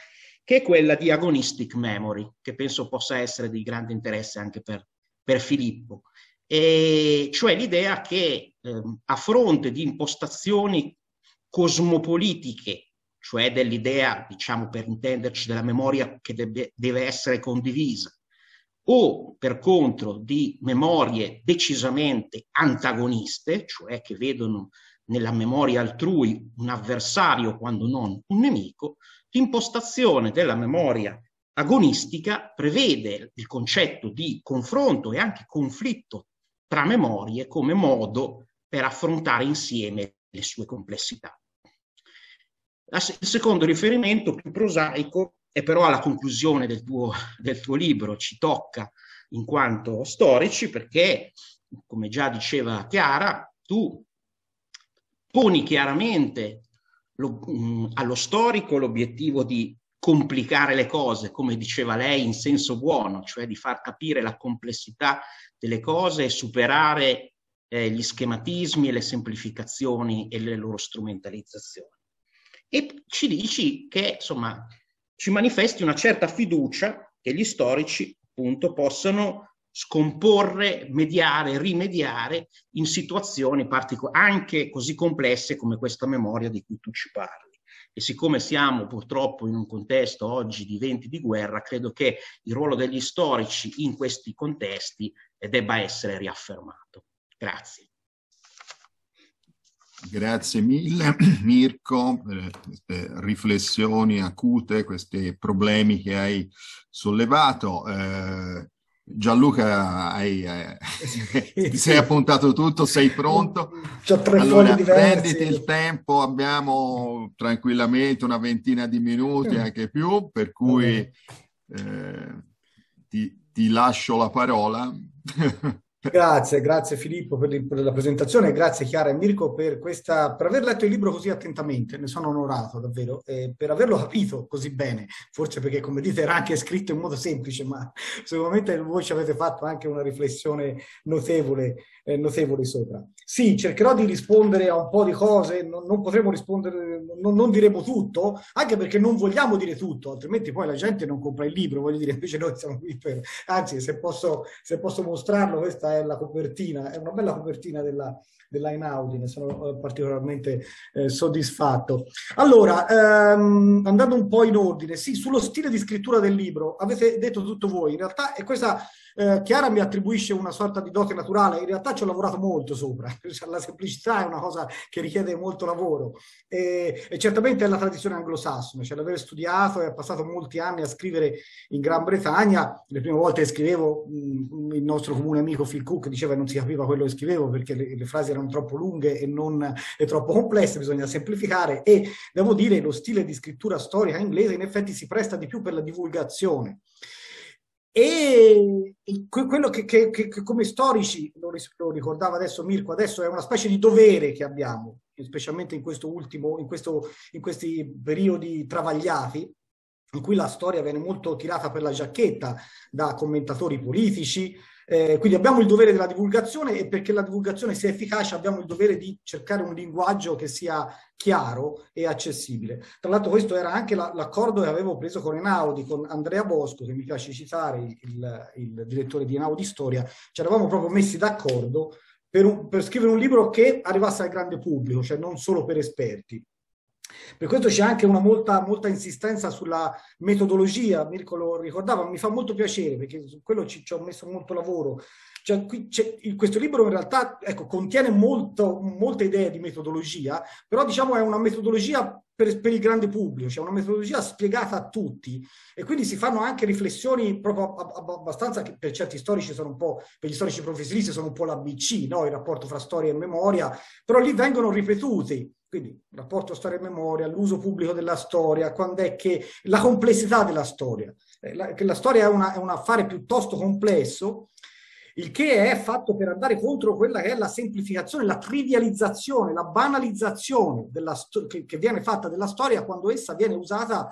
che è quella di agonistic memory, che penso possa essere di grande interesse anche per, per Filippo. E cioè l'idea che eh, a fronte di impostazioni cosmopolitiche cioè dell'idea, diciamo per intenderci, della memoria che deve, deve essere condivisa, o per contro di memorie decisamente antagoniste, cioè che vedono nella memoria altrui un avversario quando non un nemico, l'impostazione della memoria agonistica prevede il concetto di confronto e anche conflitto tra memorie come modo per affrontare insieme le sue complessità. Il secondo riferimento più prosaico e però alla conclusione del tuo, del tuo libro ci tocca in quanto storici perché, come già diceva Chiara, tu poni chiaramente lo, mh, mm, allo storico l'obiettivo di complicare le cose, come diceva lei, in senso buono, cioè di far capire la complessità delle cose e superare eh, gli schematismi e le semplificazioni e le loro strumentalizzazioni. E ci dici che, insomma, ci manifesti una certa fiducia che gli storici appunto possano scomporre, mediare, rimediare in situazioni partico- anche così complesse come questa memoria di cui tu ci parli. E siccome siamo purtroppo in un contesto oggi di venti di guerra, credo che il ruolo degli storici in questi contesti debba essere riaffermato. Grazie. Grazie mille Mirko, per eh, queste riflessioni acute, questi problemi che hai sollevato. Eh, Gianluca, hai, eh, ti sei appuntato tutto, sei pronto? C'ho tre allora, prenditi il tempo, abbiamo tranquillamente una ventina di minuti, anche più, per cui eh, ti, ti lascio la parola. Grazie, grazie Filippo per, per, la presentazione, grazie Chiara e Mirko per, questa, per, aver letto il libro così attentamente, ne sono onorato davvero, e per averlo capito così bene, forse perché come dite era anche scritto in modo semplice, ma sicuramente voi ci avete fatto anche una riflessione notevole, eh, notevole sopra. Sì, cercherò di rispondere a un po' di cose, non, non potremo rispondere, non, non, diremo tutto, anche perché non vogliamo dire tutto, altrimenti poi la gente non compra il libro, voglio dire, invece noi siamo qui per... Anzi, se posso, se posso mostrarlo, questa è la copertina, è una bella copertina della, dell'Inaudi, ne sono eh, particolarmente eh, soddisfatto. Allora, ehm, andando un po' in ordine, sì, sullo stile di scrittura del libro, avete detto tutto voi, in realtà, è questa eh, Chiara mi attribuisce una sorta di dote naturale, in realtà ci ho lavorato molto sopra, cioè, la semplicità è una cosa che richiede molto lavoro e, e certamente è la tradizione anglosassone, cioè l'aver studiato e ha passato molti anni a scrivere in Gran Bretagna, le prime volte che scrivevo mh, mm, il nostro comune amico Phil Cook diceva che non si capiva quello che scrivevo perché le, le frasi erano troppo lunghe e, non, e troppo complesse, bisogna semplificare e devo dire lo stile di scrittura storica inglese in effetti si presta di più per la divulgazione. E quello che, che, che, che come storici, lo, lo, ricordava adesso Mirko, adesso è una specie di dovere che abbiamo, specialmente in questo ultimo, in, questo, in questi periodi travagliati, in cui la storia viene molto tirata per la giacchetta da commentatori politici, eh, quindi abbiamo il dovere della divulgazione e perché la divulgazione sia efficace abbiamo il dovere di cercare un linguaggio che sia chiaro e accessibile. Tra l'altro questo era anche la, l'accordo che avevo preso con Enaudi, con Andrea Bosco, che mi piace citare, il, il direttore di Enaudi Storia, ci eravamo proprio messi d'accordo per, un, per, scrivere un libro che arrivasse al grande pubblico, cioè non solo per esperti. Per questo c'è anche una molta, molta insistenza sulla metodologia, Mirko lo ricordava, mi fa molto piacere perché su quello ci, ci ho messo molto lavoro. Cioè, questo libro in realtà ecco, contiene molto, molte idee di metodologia, però diciamo è una metodologia per, per, il grande pubblico, cioè una metodologia spiegata a tutti e quindi si fanno anche riflessioni proprio abbastanza che per certi storici sono un po', per gli storici professionisti sono un po' l'ABC, no? il rapporto fra storia e memoria, però lì vengono ripetuti quindi rapporto storia-memoria, l'uso pubblico della storia, quando è che la complessità della storia, eh, la, che la storia è, una, è un affare piuttosto complesso, il che è fatto per andare contro quella che è la semplificazione, la trivializzazione, la banalizzazione sto- che, che viene fatta della storia quando essa viene usata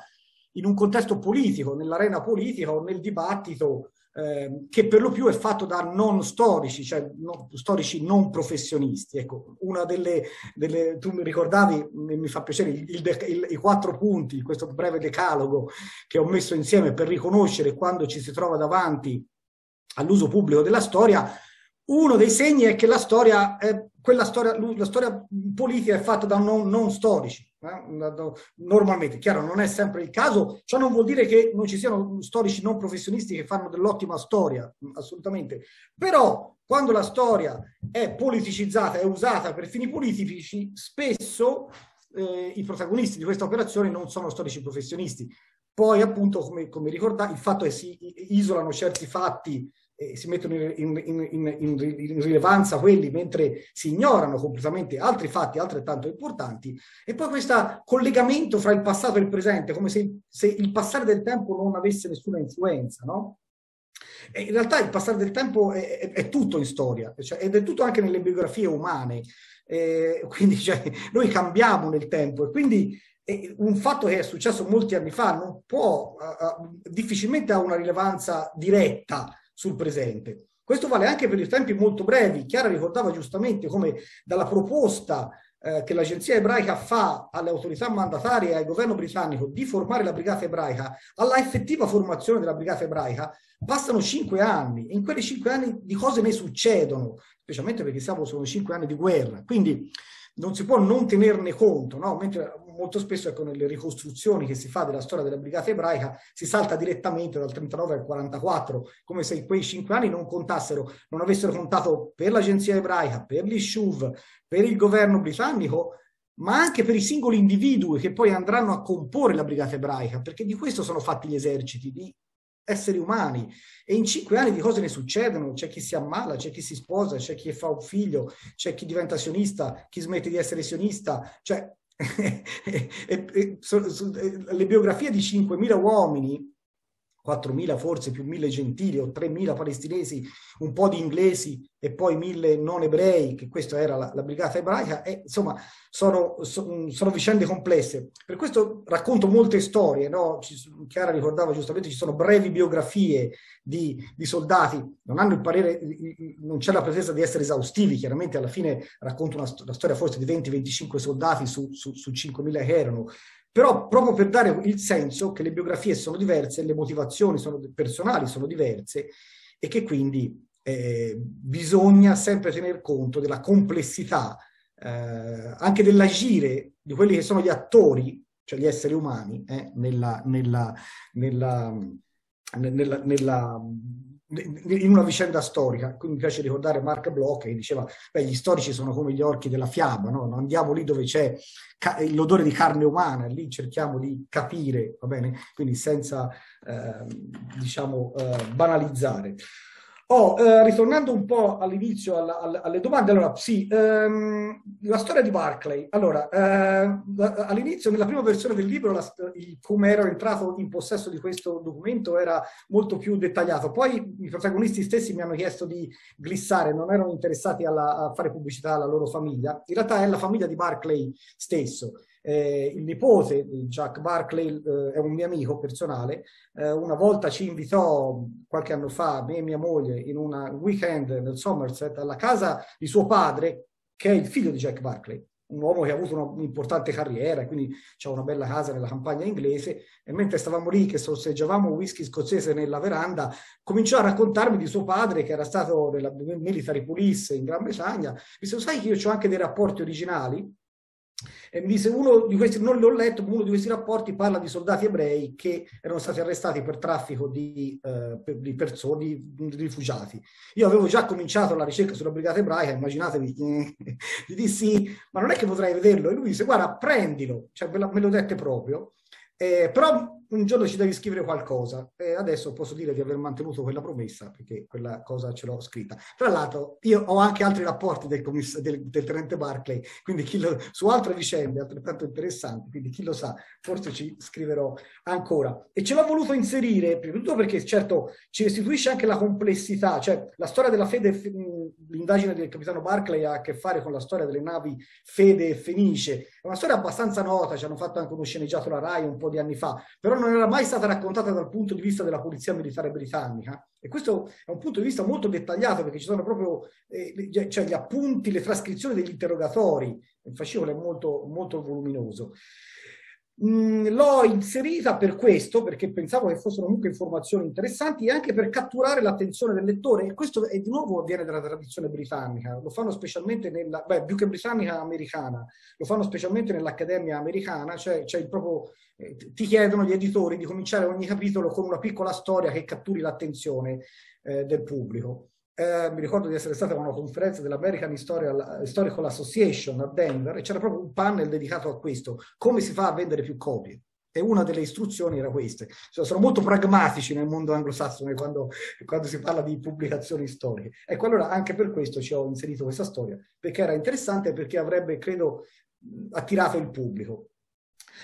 in un contesto politico, nell'arena politica o nel dibattito Ehm, che per lo più è fatto da non storici, cioè no, storici non professionisti. Ecco, una delle, delle tu mi ricordavi, mi fa piacere, il, il, i quattro punti, questo breve decalogo che ho messo insieme per riconoscere quando ci si trova davanti all'uso pubblico della storia, uno dei segni è che la storia, è, storia, la storia politica è fatta da non, non storici, eh? normalmente, chiaro, non è sempre il caso, ciò non vuol dire che non ci siano storici non professionisti che fanno dell'ottima storia, mm, assolutamente, però quando la storia è politicizzata, è usata per fini politici, spesso eh, i protagonisti di questa operazione non sono storici professionisti. Poi appunto, come, come ricorda, il fatto è che si isolano certi fatti eh, si mettono in, in, in, in, rilevanza quelli mentre si ignorano completamente altri fatti altrettanto importanti e poi questo collegamento fra il passato e il presente, come se, se il passare del tempo non avesse nessuna influenza, no? E in realtà il passare del tempo è, è, è tutto in storia, cioè, ed è tutto anche nelle biografie umane, eh, quindi cioè, noi cambiamo nel tempo e quindi un fatto che è successo molti anni fa non può, uh, uh, difficilmente ha una rilevanza diretta sul presente. Questo vale anche per i tempi molto brevi. Chiara ricordava giustamente come dalla proposta eh, che l'agenzia ebraica fa alle autorità mandatarie e al governo britannico di formare la brigata ebraica, alla effettiva formazione della brigata ebraica, passano cinque anni e in quei cinque anni di cose ne succedono, specialmente perché siamo sono cinque anni di guerra. Quindi non si può non tenerne conto, no? mentre molto spesso ecco, nelle ricostruzioni che si fa della storia della brigata ebraica si salta direttamente dal 39 al 44, come se quei cinque anni non contassero, non avessero contato per l'agenzia ebraica, per l'Ishuv, per il governo britannico, ma anche per i singoli individui che poi andranno a comporre la brigata ebraica, perché di questo sono fatti gli eserciti, di esseri umani. E in cinque anni di cose ne succedono? C'è chi si ammala, c'è chi si sposa, c'è chi fa un figlio, c'è chi diventa sionista, chi smette di essere sionista. Cioè, e, e, so, so, le biografie di 5.000 uomini 4.000 forse più 1.000 gentili o 3.000 palestinesi, un po' di inglesi e poi 1.000 non ebrei, che questa era la, la brigata ebraica, e, insomma sono, so, mm, sono, vicende complesse. Per questo racconto molte storie, no? ci, Chiara ricordava giustamente, ci sono brevi biografie di, di soldati, non hanno il parere, non c'è la pretesa di essere esaustivi, chiaramente alla fine racconto una, una storia forse di 20-25 soldati su, su, su 5.000 che erano, però proprio per dare il senso che le biografie sono diverse, le motivazioni sono personali sono diverse e che quindi eh, bisogna sempre tener conto della complessità, eh, anche dell'agire di quelli che sono gli attori, cioè gli esseri umani, eh, nella, nella, nella, nella in una vicenda storica, qui mi piace ricordare Mark Bloch che diceva beh, gli storici sono come gli orchi della fiaba, no? andiamo lì dove c'è ca- l'odore di carne umana, lì cerchiamo di capire, va bene? Quindi senza, eh, diciamo, eh, banalizzare. Oh, eh, ritornando un po' all'inizio alla, alla, alle domande, allora sì, ehm, la storia di Barclay. Allora, eh, all'inizio, nella prima versione del libro, la, il, come ero entrato in possesso di questo documento era molto più dettagliato. Poi i protagonisti stessi mi hanno chiesto di glissare, non erano interessati alla, a fare pubblicità alla loro famiglia. In realtà è la famiglia di Barclay stesso eh, il nipote di Jack Barclay eh, è un mio amico personale, eh, una volta ci invitò qualche anno fa, me e mia moglie, in un weekend nel Somerset alla casa di suo padre, che è il figlio di Jack Barclay, un uomo che ha avuto un'importante carriera, quindi c'è una bella casa nella campagna inglese, e mentre stavamo lì che sorseggiavamo whisky scozzese nella veranda, cominciò a raccontarmi di suo padre che era stato nella military police in Gran Bretagna, mi disse, sai che io ho anche dei rapporti originali e mi disse uno di questi, non l'ho letto, ma uno di questi rapporti parla di soldati ebrei che erano stati arrestati per traffico di, eh, di persone, di, di, rifugiati. Io avevo già cominciato la ricerca sulla brigata ebraica, immaginatevi, gli dissi, ma non è che potrei vederlo. E lui disse, guarda, prendilo, cioè, me, lo dette proprio. Eh, però un giorno ci devi scrivere qualcosa e adesso posso dire di aver mantenuto quella promessa perché quella cosa ce l'ho scritta. Tra l'altro io ho anche altri rapporti del, comiss- del, del tenente Barclay, quindi lo, su altre vicende altrettanto interessanti, quindi chi lo sa, forse ci scriverò ancora. E ce l'ho voluto inserire, prima di tutto perché certo ci restituisce anche la complessità, cioè la storia della fede, l'indagine del capitano Barclay ha a che fare con la storia delle navi Fede e Fenice una storia abbastanza nota, ci hanno fatto anche uno sceneggiato la RAI un po' di anni fa, però non era mai stata raccontata dal punto di vista della polizia militare britannica. E questo è un punto di vista molto dettagliato perché ci sono proprio eh, cioè gli appunti, le trascrizioni degli interrogatori, il fascicolo è molto, molto voluminoso. Mm, l'ho inserita per questo, perché pensavo che fossero comunque informazioni interessanti e anche per catturare l'attenzione del lettore. E questo è di nuovo viene dalla tradizione britannica, lo fanno specialmente nella, beh, più che britannica, americana, lo fanno specialmente nell'accademia americana, cioè, cioè proprio, eh, ti chiedono gli editori di cominciare ogni capitolo con una piccola storia che catturi l'attenzione eh, del pubblico eh, mi ricordo di essere stata a una conferenza dell'American Historical, Historical Association a Denver e c'era proprio un panel dedicato a questo, come si fa a vendere più copie. E una delle istruzioni era questa. Cioè, sono molto pragmatici nel mondo anglosassone quando, quando, si parla di pubblicazioni storiche. Ecco, allora anche per questo ci ho inserito questa storia, perché era interessante e perché avrebbe, credo, attirato il pubblico.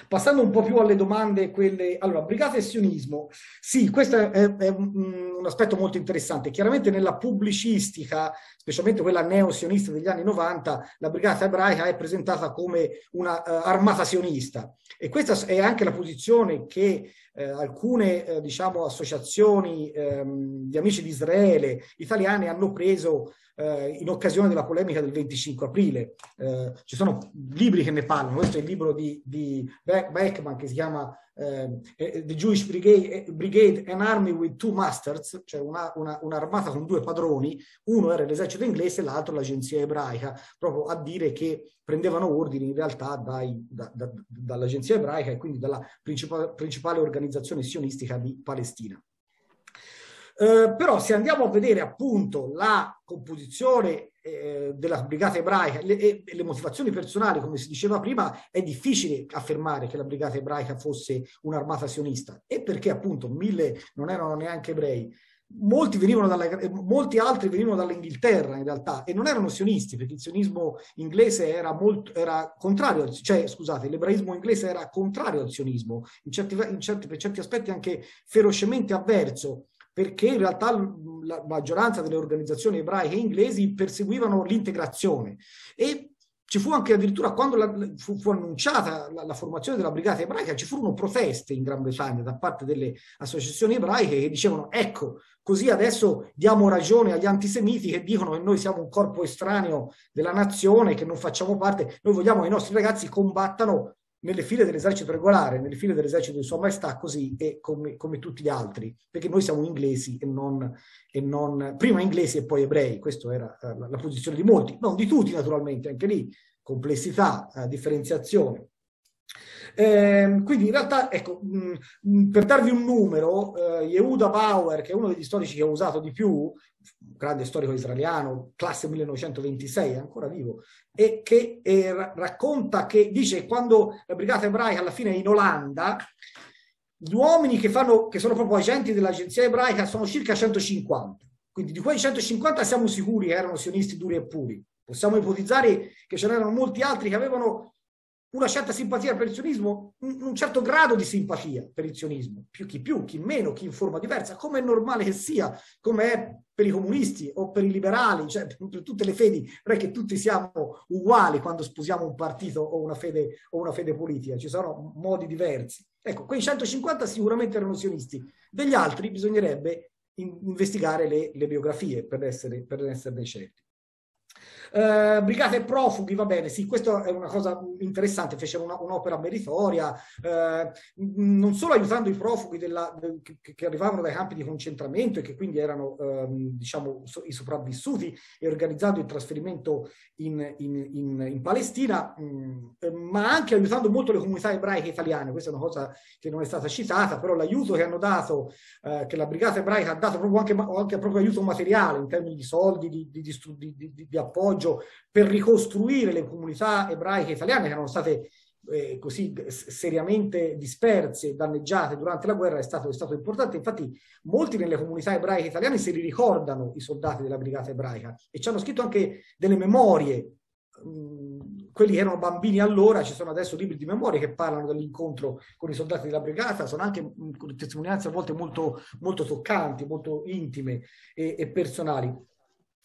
Passando un po' più alle domande, quelle... Allora, brigata e sionismo. Sì, questo è, è mm, un, aspetto molto interessante. Chiaramente nella pubblicistica, specialmente quella neo-sionista degli anni 90, la brigata ebraica è presentata come un'armata eh, uh, sionista. E questa è anche la posizione che eh, alcune eh, diciamo, associazioni ehm, di amici di Israele italiane hanno preso eh, in occasione della polemica del 25 aprile. Eh, ci sono libri che ne parlano, questo è il libro di, di Beckman che si chiama eh, eh, the Jewish Brigade, eh, Brigade, an Army with Two Masters, cioè un'armata una, un con due padroni, uno era l'esercito inglese e l'altro l'agenzia ebraica, proprio a dire che prendevano ordini in realtà da, da, dall'agenzia ebraica e quindi dalla principale, principale organizzazione sionistica di Palestina. Eh, però se andiamo a vedere appunto la composizione eh, della brigata ebraica e le motivazioni personali, come si diceva prima, è difficile affermare che la brigata ebraica fosse un'armata sionista e perché appunto mille non erano neanche ebrei. Molti, venivano dalla, eh, molti, altri venivano dall'Inghilterra in realtà e non erano sionisti perché il sionismo inglese era, molto, era contrario, cioè scusate, l'ebraismo inglese era contrario al sionismo, in certi, in certi, per certi aspetti anche ferocemente avverso perché in realtà la maggioranza delle organizzazioni ebraiche inglesi perseguivano l'integrazione e ci fu anche addirittura quando la, fu, fu, annunciata la, la, formazione della brigata ebraica, ci furono proteste in Gran Bretagna da parte delle associazioni ebraiche che dicevano ecco, così adesso diamo ragione agli antisemiti che dicono che noi siamo un corpo estraneo della nazione, che non facciamo parte, noi vogliamo che i nostri ragazzi combattano nelle file dell'esercito regolare, nelle file dell'esercito di Sua Maestà, così e come, come, tutti gli altri, perché noi siamo inglesi e non, e non prima inglesi e poi ebrei, questa era eh, la, la, posizione di molti, non di tutti naturalmente, anche lì complessità, eh, differenziazione. Eh, quindi in realtà, ecco, mh, mm, mm, per darvi un numero, eh, Yehuda Bauer, che è uno degli storici che ho usato di più, grande storico israeliano, classe 1926, ancora vivo, e che eh, racconta che dice quando la brigata ebraica alla fine è in Olanda, gli uomini che, fanno, che sono proprio agenti dell'agenzia ebraica sono circa 150. Quindi di quei 150 siamo sicuri che erano sionisti duri e puri. Possiamo ipotizzare che ce n'erano molti altri che avevano una certa simpatia per il sionismo, un, certo grado di simpatia per il sionismo, più chi più, chi meno, chi in forma diversa, come è normale che sia, come è per i comunisti o per i liberali, cioè per tutte le fedi, non è che tutti siamo uguali quando sposiamo un partito o una fede, o una fede politica, ci sono modi diversi. Ecco, quei 150 sicuramente erano sionisti, degli altri bisognerebbe investigare le, le biografie per essere, per esserne certi. Eh, brigate profughi, va bene, sì, questa è una cosa interessante, fece una, un'opera meritoria, eh, non solo aiutando i profughi della, che, che, arrivavano dai campi di concentramento e che quindi erano ehm, diciamo, so, i sopravvissuti e organizzando il trasferimento in, in, in, in Palestina, mh, mm, eh, ma anche aiutando molto le comunità ebraiche italiane, questa è una cosa che non è stata citata, però l'aiuto che hanno dato, eh, che la brigata ebraica ha dato proprio anche, anche proprio aiuto materiale in termini di soldi, di, di, di, di appoggio appoggio per ricostruire le comunità ebraiche italiane che erano state eh, così seriamente disperse, e danneggiate durante la guerra è stato, è stato, importante. Infatti molti nelle comunità ebraiche italiane se li ricordano i soldati della brigata ebraica e ci hanno scritto anche delle memorie. Mm, quelli che erano bambini allora, ci sono adesso libri di memoria che parlano dell'incontro con i soldati della brigata, sono anche mm, testimonianze a volte molto, molto toccanti, molto intime e, e personali.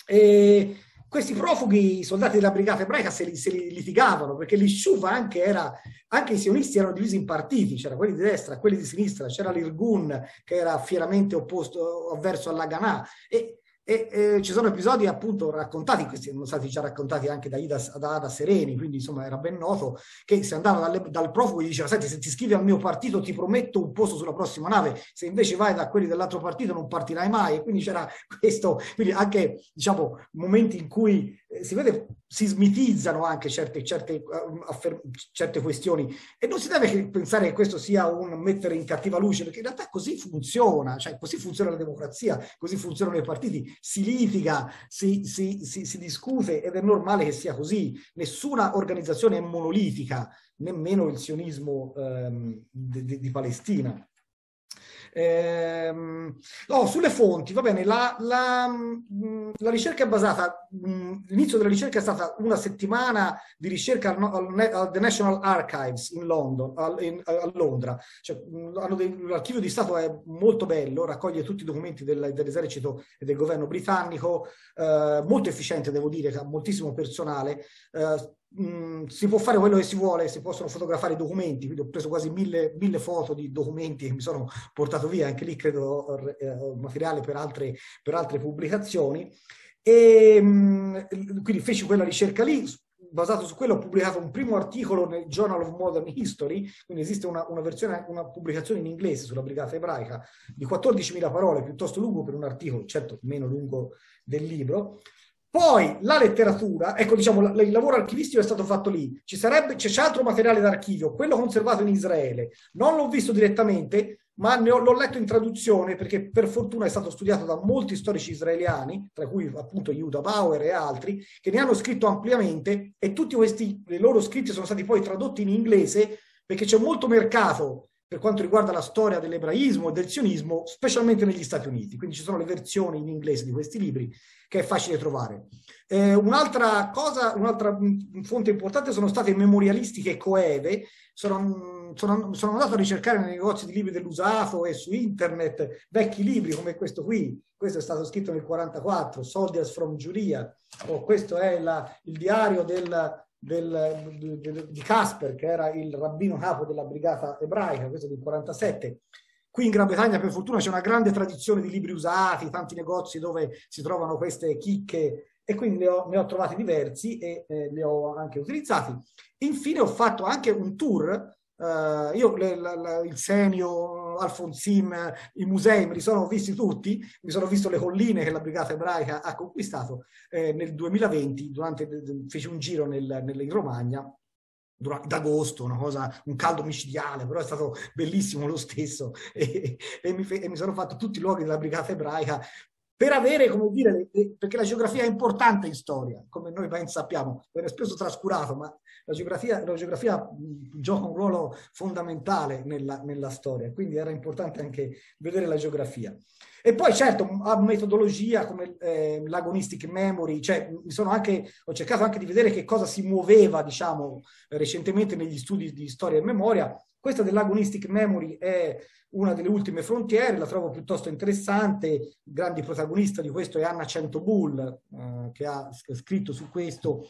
E questi profughi, i soldati della brigata ebraica, se li, se li litigavano, perché l'Ishuv anche era, anche i sionisti erano divisi in partiti, c'era quelli di destra, quelli di sinistra, c'era l'Irgun che era fieramente opposto, avverso all'Aghanà, e e eh, ci sono episodi appunto raccontati, questi sono stati già raccontati anche da Ida, da Ada Sereni, quindi insomma era ben noto che se andava dalle, dal profugo gli diceva senti se ti iscrivi al mio partito ti prometto un posto sulla prossima nave, se invece vai da quelli dell'altro partito non partirai mai e quindi c'era questo, quindi anche diciamo momenti in cui eh, si vede si smitizzano anche certe, certe, ehm, affer- certe, questioni e non si deve pensare che questo sia un mettere in cattiva luce, perché in realtà così funziona, cioè così funziona la democrazia, così funzionano i partiti, si litiga, si, si, si, si discute ed è normale che sia così, nessuna organizzazione è monolitica, nemmeno il sionismo ehm, di, di, di Palestina. Eh, no, sulle fonti, va bene, la, la, mm, la ricerca è basata l'inizio della ricerca è stata una settimana di ricerca al, al, al The National Archives in London, al, in, a Londra. Cioè, dei, l'archivio di Stato è molto bello, raccoglie tutti i documenti del, dell'esercito e del governo britannico, eh, molto efficiente devo dire, ha moltissimo personale. Eh, si può fare quello che si vuole, si possono fotografare i documenti, quindi ho preso quasi mille, mille foto di documenti che mi sono portato via, anche lì credo eh, materiale per altre, per altre pubblicazioni. E, mm, quindi feci quella ricerca lì, basato su quello ho pubblicato un primo articolo nel Journal of Modern History, quindi esiste una, una, versione, una pubblicazione in inglese sulla brigata ebraica di 14.000 parole, piuttosto lungo per un articolo, certo meno lungo del libro. Poi la letteratura, ecco diciamo la, il lavoro archivistico è stato fatto lì, Ci sarebbe, c'è altro materiale d'archivio, quello conservato in Israele, non l'ho visto direttamente, ma ne ho, l'ho letto in traduzione perché per fortuna è stato studiato da molti storici israeliani, tra cui appunto Judah Bauer e altri, che ne hanno scritto ampiamente e tutti questi loro scritti sono stati poi tradotti in inglese perché c'è molto mercato per quanto riguarda la storia dell'ebraismo e del sionismo, specialmente negli Stati Uniti. Quindi ci sono le versioni in inglese di questi libri che è facile trovare. Eh, un'altra cosa, un'altra mm, mm, fonte importante sono state memorialistiche coeve. Sono, mm, sono, sono andato a ricercare nei negozi di libri dell'USAFO e su internet vecchi libri come questo qui. Questo è stato scritto nel 1944, Soldiers from Giuria, o questo è la, il diario del del, di, di, Casper, che era il rabbino capo della brigata ebraica, questo del 47. Qui in Gran Bretagna, per fortuna, c'è una grande tradizione di libri usati, tanti negozi dove si trovano queste chicche e quindi ne ho, ne ho trovati diversi e eh, li ho anche utilizzati. Infine ho fatto anche un tour, eh, io le, la, la, il senior, Alfon i musei, me li sono visti tutti, mi sono visto le colline che la brigata ebraica ha conquistato eh, nel 2020, durante, feci un giro nel, nel Romagna d'agosto, una cosa, un caldo micidiale, però è stato bellissimo lo stesso e, e, mi, fe, e mi, sono fatto tutti i luoghi della brigata ebraica per avere, come dire, le, le, perché la geografia è importante in storia, come noi ben sappiamo, viene spesso trascurato, ma la geografia, la geografia gioca un ruolo fondamentale nella, nella storia, quindi era importante anche vedere la geografia. E poi certo, a metodologia come eh, l'agonistic memory, cioè anche, ho cercato anche di vedere che cosa si muoveva, diciamo, recentemente negli studi di storia e memoria. Questa dell'agonistic memory è una delle ultime frontiere, la trovo piuttosto interessante, il grande protagonista di questo è Anna Centobull, eh, che ha scritto su questo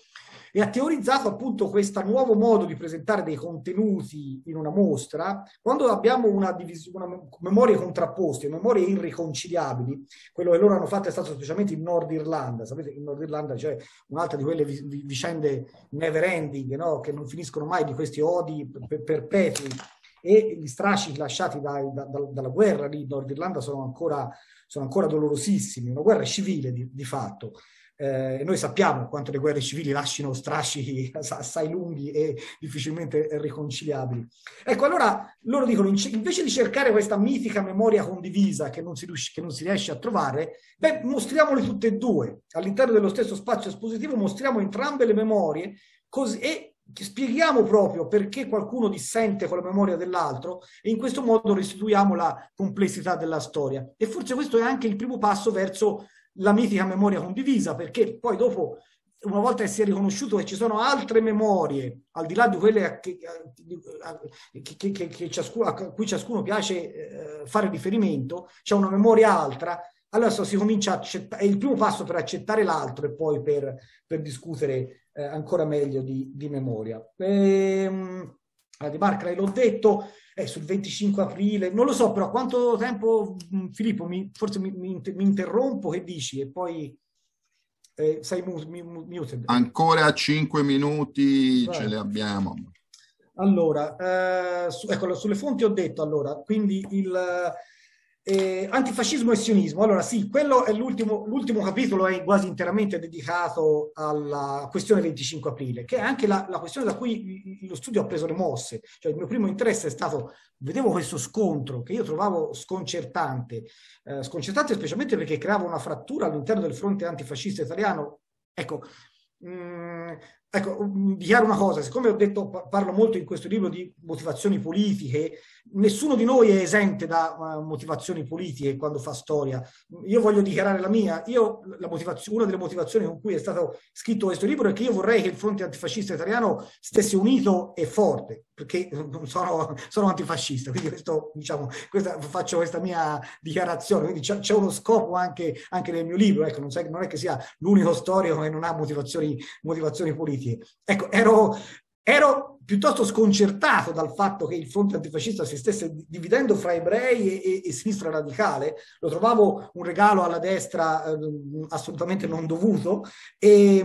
e ha teorizzato appunto questo nuovo modo di presentare dei contenuti in una mostra, quando abbiamo una, una memoria contrapposta, memorie irriconciliabili, riconciliabili, quello che loro hanno fatto è stato specialmente in Nord Irlanda, sapete in Nord Irlanda c'è un'altra di quelle vicende never ending, no? che non finiscono mai di questi odi perpetui e gli stracci lasciati da, da, da, dalla guerra lì in Nord Irlanda sono ancora, sono ancora dolorosissimi, una guerra civile di, di fatto. Eh, noi sappiamo quanto le guerre civili lasciano strascichi assai lunghi e difficilmente riconciliabili. Ecco, allora loro dicono, invece di cercare questa mitica memoria condivisa che non si, riusci, che non si riesce a trovare, beh, mostriamole tutte e due. All'interno dello stesso spazio espositivo mostriamo entrambe le memorie così, e spieghiamo proprio perché qualcuno dissente con la memoria dell'altro e in questo modo restituiamo la complessità della storia. E forse questo è anche il primo passo verso la mitica memoria condivisa, perché poi dopo, una volta che si è riconosciuto che ci sono altre memorie, al di là di quelle a, che, a, che, che, ciascuno, a cui ciascuno piace eh, fare riferimento, c'è una memoria altra, allora so, si comincia a accettare, è il primo passo per accettare l'altro e poi per, per discutere eh, ancora meglio di, di memoria. Ehm, la di Barclay, l'ho detto, è eh, sul 25 aprile, non lo so però quanto tempo, mm, Filippo, mi, forse mi, mi, mi, interrompo, che dici? E poi eh, sei muted. Ancora 5 minuti Vai. ce le abbiamo. Allora, eh, su, ecco, sulle fonti ho detto allora, quindi il eh, antifascismo e sionismo. Allora sì, quello è l'ultimo, l'ultimo capitolo è quasi interamente dedicato alla questione 25 aprile, che è anche la, la, questione da cui lo studio ha preso le mosse. Cioè, il mio primo interesse è stato, vedevo questo scontro che io trovavo sconcertante, eh, sconcertante specialmente perché creava una frattura all'interno del fronte antifascista italiano. Ecco, mh, mm, ecco, mm, dichiaro una cosa, siccome ho detto, parlo molto in questo libro di motivazioni politiche, nessuno di noi è esente da eh, motivazioni politiche quando fa storia. Io voglio dichiarare la mia. Io, la una delle motivazioni con cui è stato scritto questo libro è che io vorrei che il fronte antifascista italiano stesse unito e forte, perché sono, sono antifascista, quindi questo, diciamo, questa, faccio questa mia dichiarazione. Quindi c'è, c'è uno scopo anche, anche, nel mio libro, ecco, non, sai, non, è che sia l'unico storico che non ha motivazioni, motivazioni politiche. Ecco, ero, ero piuttosto sconcertato dal fatto che il fronte antifascista si stesse dividendo fra ebrei e, e, e sinistra radicale, lo trovavo un regalo alla destra eh, assolutamente non dovuto e,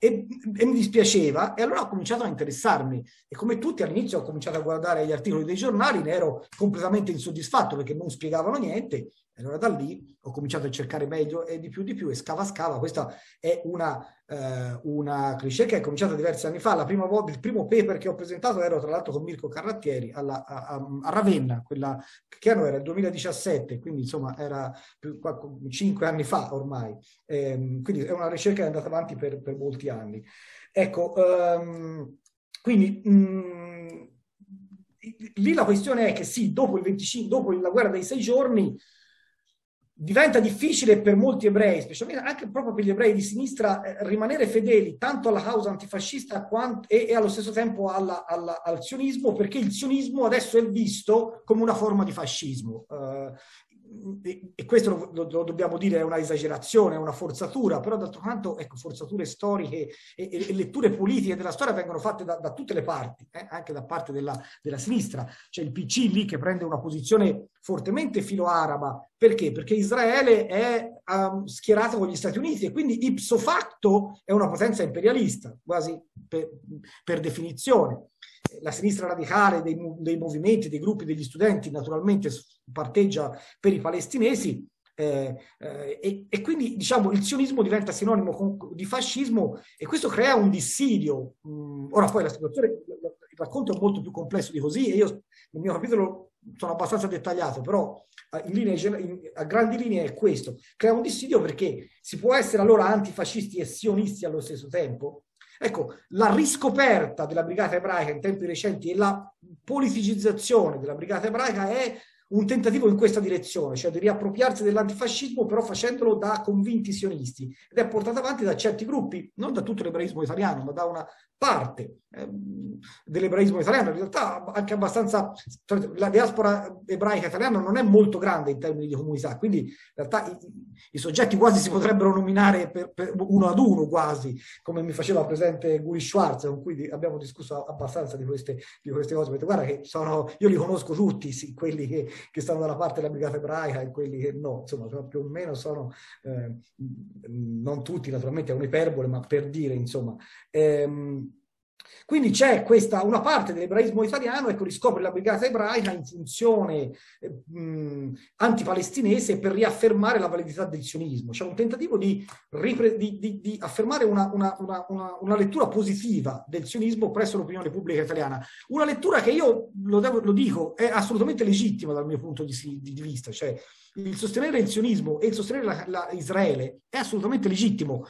e, mi dispiaceva e allora ho cominciato a interessarmi e come tutti all'inizio ho cominciato a guardare gli articoli dei giornali, ne ero completamente insoddisfatto perché non spiegavano niente e allora da lì ho cominciato a cercare meglio e di più di più e scava scava. Questa è una, eh, una cliché che è cominciata diversi anni fa. La prima volta, il primo paper che ho presentato ero tra l'altro con Mirko Carrattieri alla, a, a, Ravenna, quella che anno era il 2017, quindi insomma era più, 5 anni fa ormai. E, ehm, quindi è una ricerca che è andata avanti per, per molti anni. Ecco, um, quindi... Um, lì la questione è che sì, dopo, 25, dopo la guerra dei sei giorni, diventa difficile per molti ebrei, specialmente anche proprio per gli ebrei di sinistra, eh, rimanere fedeli tanto alla causa antifascista quanto, e, e, allo stesso tempo alla, alla, al sionismo, perché il sionismo adesso è visto come una forma di fascismo. Uh, e questo lo, lo, lo, dobbiamo dire è una esagerazione, è una forzatura, però d'altro canto ecco, forzature storiche e, e, e, letture politiche della storia vengono fatte da, da tutte le parti, eh, anche da parte della, della sinistra. C'è il PC lì che prende una posizione fortemente filo-araba, perché? Perché Israele è um, schierato con gli Stati Uniti e quindi ipso facto è una potenza imperialista, quasi per, per definizione la sinistra radicale dei, dei, movimenti, dei gruppi, degli studenti naturalmente parteggia per i palestinesi. Eh, eh, e, e, quindi diciamo il sionismo diventa sinonimo con, di fascismo e questo crea un dissidio. Mm, ora poi la situazione, il racconto è molto più complesso di così e io nel mio capitolo sono abbastanza dettagliato, però eh, in linea, in, a grandi linee è questo. Crea un dissidio perché si può essere allora antifascisti e sionisti allo stesso tempo. Ecco, la riscoperta della brigata ebraica in tempi recenti e la politicizzazione della brigata ebraica è un tentativo in questa direzione, cioè di riappropriarsi dell'antifascismo, però facendolo da convinti sionisti, ed è portato avanti da certi gruppi, non da tutto l'ebraismo italiano, ma da una parte eh, dell'ebraismo italiano, in realtà anche abbastanza, cioè, la diaspora ebraica italiana non è molto grande in termini di comunità, quindi in realtà i, i soggetti quasi si potrebbero nominare per, per uno ad uno quasi, come mi faceva presente Guri Schwarz, con cui abbiamo discusso abbastanza di queste, di queste cose, perché guarda che sono, io li conosco tutti, sì, quelli che che stanno dalla parte della brigata ebraica e quelli che no, insomma, più o meno sono, eh, non tutti naturalmente è un'iperbole, ma per dire, insomma. Ehm, quindi c'è questa, una parte dell'ebraismo italiano ecco, riscopre la brigata ebraica in funzione eh, antipalestinese per riaffermare la validità del sionismo. C'è un tentativo di, ripre- di, di, di affermare una, una, una, una, lettura positiva del sionismo presso l'opinione pubblica italiana. Una lettura che io, lo, devo, lo dico, è assolutamente legittima dal mio punto di, vista. Cioè, il sostenere il sionismo e il sostenere la, la Israele è assolutamente legittimo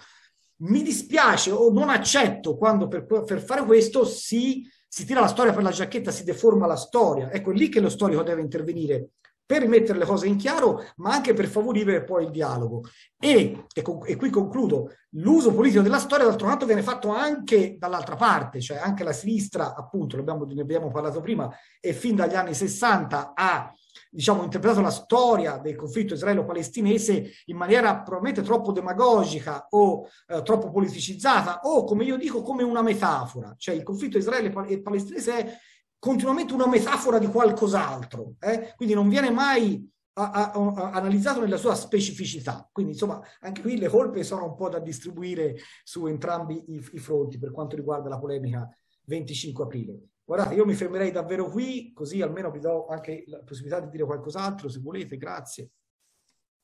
mi dispiace o non accetto quando per, per fare questo si, si, tira la storia per la giacchetta, si deforma la storia. Ecco lì che lo storico deve intervenire per rimettere le cose in chiaro, ma anche per favorire poi il dialogo. E, e, con, e qui concludo, l'uso politico della storia, d'altro canto, viene fatto anche dall'altra parte, cioè anche la sinistra, appunto, ne abbiamo parlato prima, e fin dagli anni 60 ha diciamo, interpretato la storia del conflitto israelo-palestinese in maniera probabilmente troppo demagogica o eh, troppo politicizzata o, come io dico, come una metafora. Cioè il conflitto israelo-palestinese eh, è continuamente una metafora di qualcos'altro, eh? quindi non viene mai a, a, a, analizzato nella sua specificità. Quindi, insomma, anche qui le colpe sono un po' da distribuire su entrambi i, i fronti per quanto riguarda la polemica 25 aprile. Guardate, io mi fermerei davvero qui, così almeno vi do anche la possibilità di dire qualcos'altro se volete. Grazie.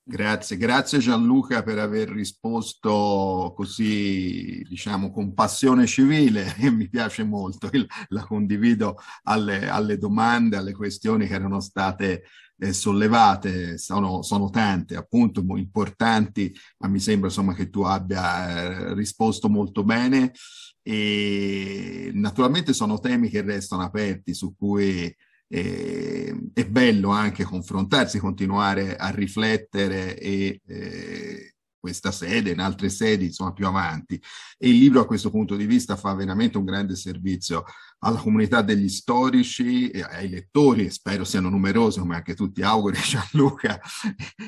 Grazie, grazie Gianluca per aver risposto così, diciamo, con passione civile e mi piace molto, la condivido alle, alle domande, alle questioni che erano state eh, sollevate sono, sono, tante, appunto importanti, ma mi sembra insomma che tu abbia eh, risposto molto bene e naturalmente sono temi che restano aperti su cui eh, è bello anche confrontarsi, continuare a riflettere e eh, questa sede, in altre sedi, insomma, più avanti. E il libro a questo punto di vista fa veramente un grande servizio alla comunità degli storici, e ai lettori, spero siano numerosi come anche tutti ti auguri Gianluca,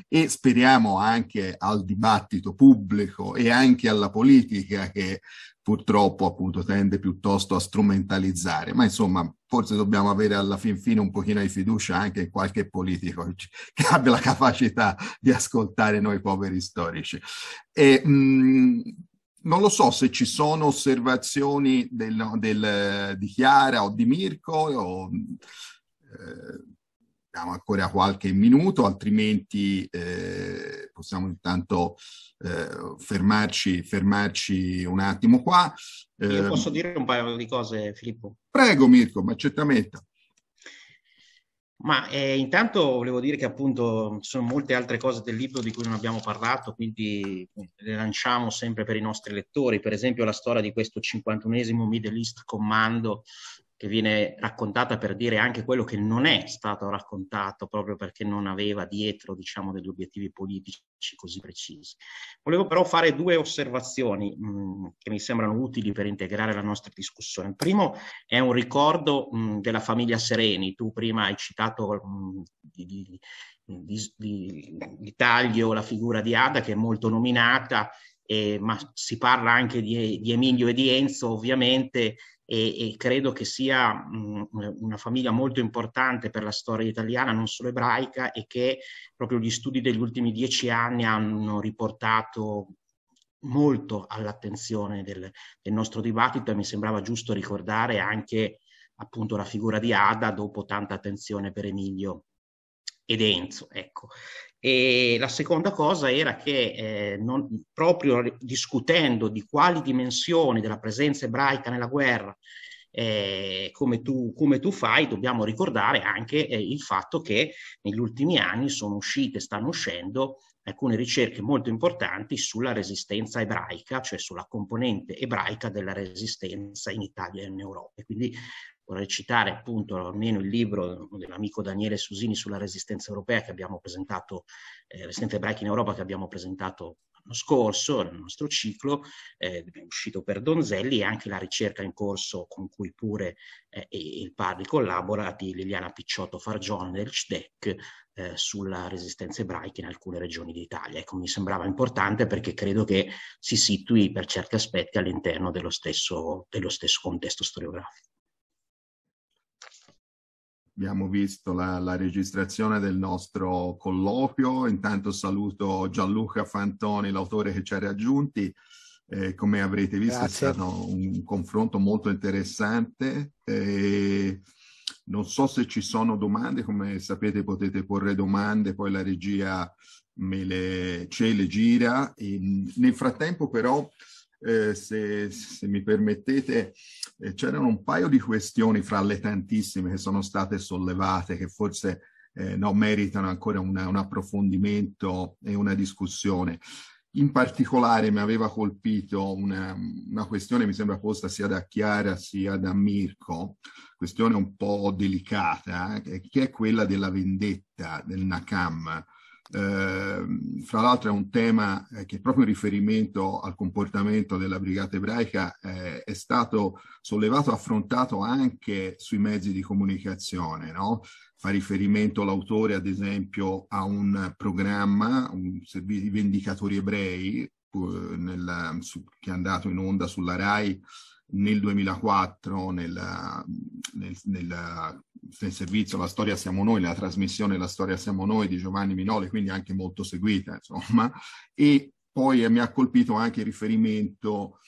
e speriamo anche al dibattito pubblico e anche alla politica che purtroppo appunto tende piuttosto a strumentalizzare, ma insomma forse dobbiamo avere alla fin fine un pochino di fiducia anche in qualche politico che abbia la capacità di ascoltare noi poveri storici. E, mh, mm, non lo so se ci sono osservazioni del, del, di Chiara o di Mirko, o, eh, abbiamo ancora qualche minuto, altrimenti eh, possiamo intanto eh, fermarci, fermarci, un attimo qua. Io eh, posso dire un paio di cose, Filippo? Prego Mirko, ma certamente. Ma eh, intanto volevo dire che appunto ci sono molte altre cose del libro di cui non abbiamo parlato, quindi eh, le lanciamo sempre per i nostri lettori, per esempio la storia di questo 51esimo Middle East Commando che viene raccontata per dire anche quello che non è stato raccontato proprio perché non aveva dietro diciamo, degli obiettivi politici così precisi. Volevo però fare due osservazioni mh, mm, che mi sembrano utili per integrare la nostra discussione. Il primo è un ricordo mh, mm, della famiglia Sereni, tu prima hai citato mh, mm, di, di, di, di taglio la figura di Ada che è molto nominata, eh, ma si parla anche di, di Emilio e di Enzo ovviamente e, e credo che sia mh, mhmm, una famiglia molto importante per la storia italiana, non solo ebraica, e che proprio gli studi degli ultimi dieci anni hanno riportato molto all'attenzione del, del nostro dibattito e mi sembrava giusto ricordare anche appunto la figura di Ada dopo tanta attenzione per Emilio ed Enzo. Ecco. E la seconda cosa era che eh, non, proprio discutendo di quali dimensioni della presenza ebraica nella guerra, eh, come, tu, come, tu, fai, dobbiamo ricordare anche eh, il fatto che negli ultimi anni sono uscite, stanno uscendo alcune ricerche molto importanti sulla resistenza ebraica, cioè sulla componente ebraica della resistenza in Italia e in Europa. Quindi Vorrei citare appunto almeno il libro dell'amico Daniele Susini sulla resistenza europea che abbiamo presentato, eh, resistenza ebraica in Europa che abbiamo presentato l'anno scorso nel nostro ciclo, eh, è uscito per Donzelli e anche la ricerca in corso con cui pure eh, il Parri collabora di Liliana Picciotto Fargione del CDEC eh, sulla resistenza ebraica in alcune regioni d'Italia. Ecco, mi sembrava importante perché credo che si situi per certi aspetti all'interno dello stesso, dello stesso contesto storiografico abbiamo visto la, la, registrazione del nostro colloquio. Intanto saluto Gianluca Fantoni, l'autore che ci ha raggiunti. Eh, come avrete visto Grazie. è stato un confronto molto interessante. Eh, non so se ci sono domande, come sapete potete porre domande, poi la regia me le, ce le gira. E nel frattempo però eh, se, se, mi permettete, eh, c'erano un paio di questioni fra le tantissime che sono state sollevate che forse eh, no, meritano ancora una, un approfondimento e una discussione. In particolare mi aveva colpito una, una, questione, mi sembra posta sia da Chiara sia da Mirko, questione un po' delicata, eh, che è quella della vendetta del Nakam. Ehm, fra l'altro è un tema eh, che proprio in riferimento al comportamento della brigata ebraica eh, è stato sollevato affrontato anche sui mezzi di comunicazione, no? fa riferimento l'autore ad esempio a un programma, un servizio di vendicatori ebrei eh, nel, su, che è andato in onda sulla RAI nel 2004 nel, nel, nel, nel, servizio La storia siamo noi, nella trasmissione La storia siamo noi di Giovanni Minoli, quindi anche molto seguita, insomma, e poi eh, mi ha colpito anche il riferimento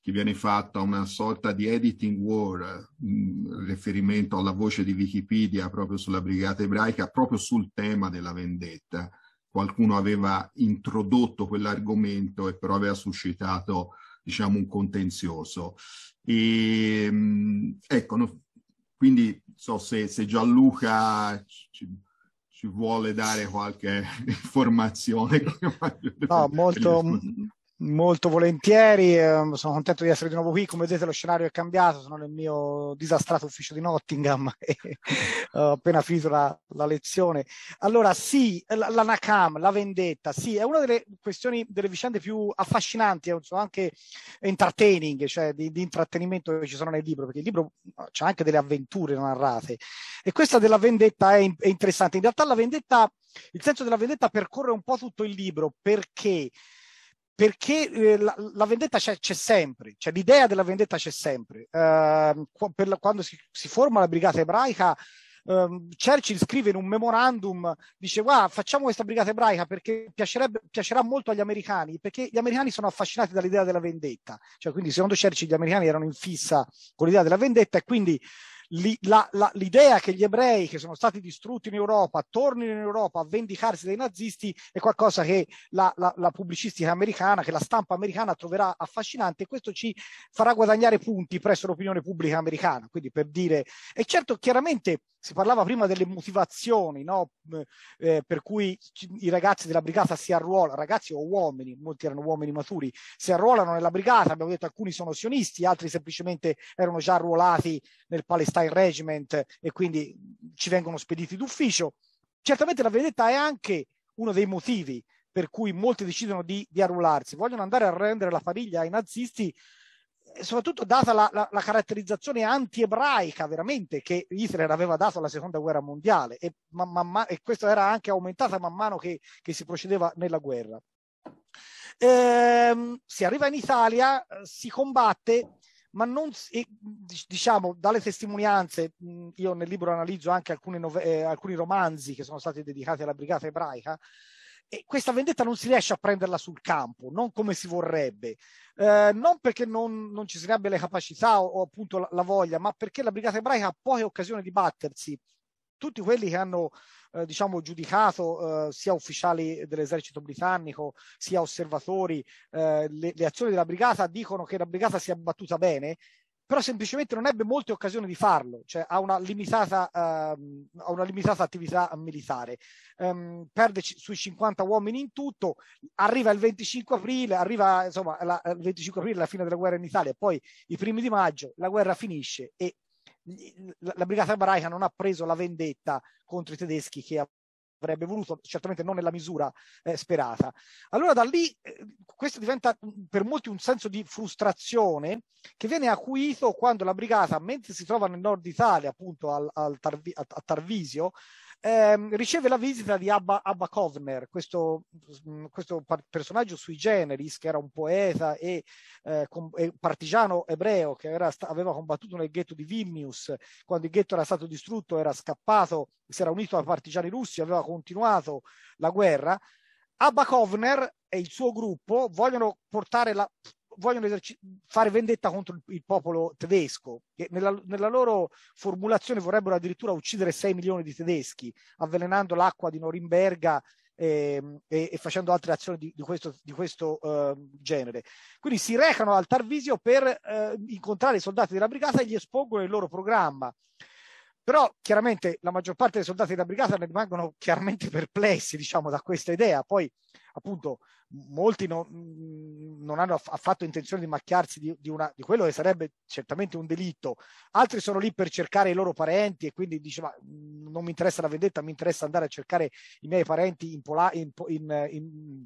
che viene fatto a una sorta di editing war, mh, mm, riferimento alla voce di Wikipedia proprio sulla brigata ebraica, proprio sul tema della vendetta. Qualcuno aveva introdotto quell'argomento e però aveva suscitato diciamo, un contenzioso. E, ehm, ecco, no, quindi so se, se Gianluca ci, ci, vuole dare qualche informazione. No, molto, Molto volentieri, ehm, sono contento di essere di nuovo qui. Come vedete lo scenario è cambiato, sono nel mio disastrato ufficio di Nottingham e ho appena finito la, la lezione. Allora sì, la, la, Nakam, la vendetta, sì, è una delle questioni, delle vicende più affascinanti, anche entertaining, cioè di, di, intrattenimento che ci sono nel libro, perché il libro c'è anche delle avventure narrate. E questa della vendetta è, è interessante. In realtà la vendetta, il senso della vendetta percorre un po' tutto il libro, perché perché eh, la, la, vendetta c'è, c'è, sempre, cioè l'idea della vendetta c'è sempre. Eh, la, quando si, si, forma la brigata ebraica, eh, Churchill scrive in un memorandum, dice guarda facciamo questa brigata ebraica perché piacerà molto agli americani, perché gli americani sono affascinati dall'idea della vendetta, cioè quindi secondo Churchill gli americani erano in fissa con l'idea della vendetta e quindi l'idea che gli ebrei che sono stati distrutti in Europa tornino in Europa a vendicarsi dai nazisti è qualcosa che la, la, la pubblicistica americana, che la stampa americana troverà affascinante e questo ci farà guadagnare punti presso l'opinione pubblica americana. Quindi per dire, è certo chiaramente si parlava prima delle motivazioni no? eh, per cui i ragazzi della brigata si arruolano, ragazzi o uomini, molti erano uomini maturi, si arruolano nella brigata, abbiamo detto alcuni sono sionisti, altri semplicemente erano già arruolati nel Palestine Regiment e quindi ci vengono spediti d'ufficio. Certamente la vendetta è anche uno dei motivi per cui molti decidono di, di arruolarsi, vogliono andare a rendere la famiglia ai nazisti soprattutto data la, la, la caratterizzazione anti-ebraica veramente che Hitler aveva dato alla seconda guerra mondiale e, man, man, man, e questa era anche aumentata man mano che, che si procedeva nella guerra. Eh, si arriva in Italia, si combatte, ma non si, diciamo dalle testimonianze, io nel libro analizzo anche alcune, eh, alcuni romanzi che sono stati dedicati alla brigata ebraica, e questa vendetta non si riesce a prenderla sul campo, non come si vorrebbe, eh, non perché non, non ci si abbia le capacità o, o appunto la, la, voglia, ma perché la brigata ebraica ha poche occasioni di battersi. Tutti quelli che hanno eh, diciamo, giudicato eh, sia ufficiali dell'esercito britannico sia osservatori eh, le, le azioni della brigata dicono che la brigata si è battuta bene però semplicemente non ebbe molte occasioni di farlo, cioè ha una limitata, ehm, ha una limitata attività militare. Ehm, perde c- sui 50 uomini in tutto, arriva il 25 aprile, arriva insomma la, il 25 aprile la fine della guerra in Italia, poi i primi di maggio la guerra finisce e la, la brigata ebraica non ha preso la vendetta contro i tedeschi che avrebbe voluto, certamente non nella misura eh, sperata. Allora da lì eh, questo diventa mm, per molti un senso di frustrazione che viene acuito quando la brigata, mentre si trova nel nord Italia, appunto al, al Tarvi, a, a Tarvisio, eh, riceve la visita di Abba, Abba Kovner, questo, mm, questo par- personaggio sui generis che era un poeta e, eh, com- e partigiano ebreo che sta- aveva combattuto nel ghetto di Vilnius, quando il ghetto era stato distrutto era scappato, si era unito ai partigiani russi, aveva continuato la guerra. Abba Kovner e il suo gruppo vogliono portare la, vogliono eserci- fare vendetta contro il, il popolo tedesco, che nella, nella, loro formulazione vorrebbero addirittura uccidere 6 milioni di tedeschi, avvelenando l'acqua di Norimberga e, ehm, e, e facendo altre azioni di, di questo, di questo uh, genere. Quindi si recano al Tarvisio per uh, incontrare i soldati della brigata e gli espongono il loro programma. Però chiaramente la maggior parte dei soldati della brigata ne rimangono chiaramente perplessi, diciamo, da questa idea. Poi, appunto, molti no, mm, non hanno affatto intenzione di macchiarsi di, di, una, di, quello che sarebbe certamente un delitto, altri sono lì per cercare i loro parenti e quindi dice ma mm, non mi interessa la vendetta, mi interessa andare a cercare i miei parenti in, Pola, in, in,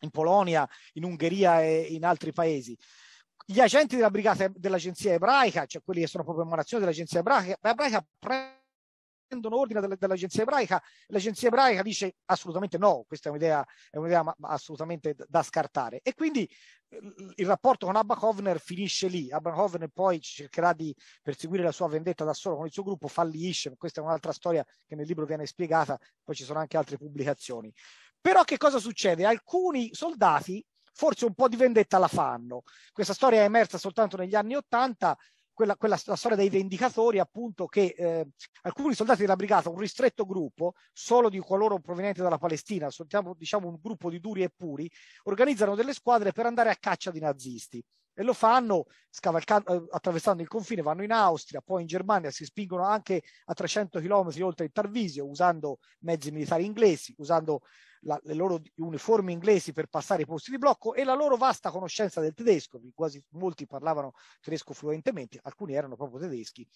in Polonia, in Ungheria e in altri paesi gli agenti della brigata dell'agenzia ebraica, cioè quelli che sono proprio emanazione dell'agenzia ebraica, ebraica prendono ordine dall'agenzia ebraica, l'agenzia ebraica dice assolutamente no, questa è un'idea, è un'idea assolutamente da scartare. E quindi eh, il rapporto con Abba Hovner finisce lì. Abba Hovner poi cercherà di perseguire la sua vendetta da solo con il suo gruppo, fallisce. Questa è un'altra storia che nel libro viene spiegata, poi ci sono anche altre pubblicazioni. Però che cosa succede? Alcuni soldati forse un po' di vendetta la fanno. Questa storia è emersa soltanto negli anni Ottanta quella, quella storia dei vendicatori, appunto, che eh, alcuni soldati della brigata, un ristretto gruppo, solo di coloro provenienti dalla Palestina, diciamo un gruppo di duri e puri, organizzano delle squadre per andare a caccia di nazisti e lo fanno eh, attraversando il confine, vanno in Austria, poi in Germania, si spingono anche a 300 km oltre il Tarvisio usando mezzi militari inglesi, usando la, le loro uniformi inglesi per passare i posti di blocco e la loro vasta conoscenza del tedesco, quasi molti parlavano tedesco fluentemente, alcuni erano proprio tedeschi,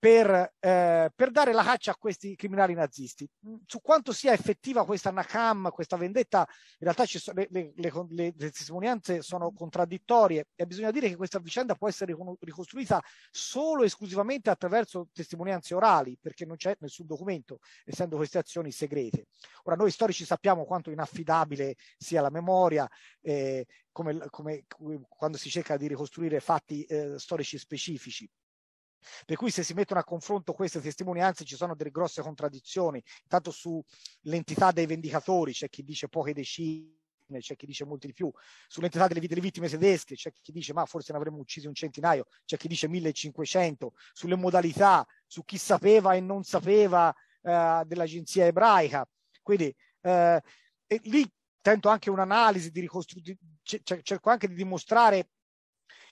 per, eh, per, dare la caccia a questi criminali nazisti. Mm, su quanto sia effettiva questa Nakam, questa vendetta, in realtà so, le, le, le, le, testimonianze sono contraddittorie e bisogna dire che questa vicenda può essere ricostruita solo e esclusivamente attraverso testimonianze orali, perché non c'è nessun documento, essendo queste azioni segrete. Ora, noi storici sappiamo quanto inaffidabile sia la memoria, eh, come, come, quando si cerca di ricostruire fatti eh, storici specifici. Per cui se si mettono a confronto queste testimonianze ci sono delle grosse contraddizioni, intanto sull'entità dei vendicatori, c'è chi dice poche decine c'è chi dice molti di più, sull'entità delle, delle, vittime tedesche, c'è chi dice ma forse ne avremmo uccisi un centinaio, c'è chi dice 1500, sulle modalità, su chi sapeva e non sapeva eh, dell'agenzia ebraica. Quindi eh, lì tento anche un'analisi di ricostruzione, cerco anche di dimostrare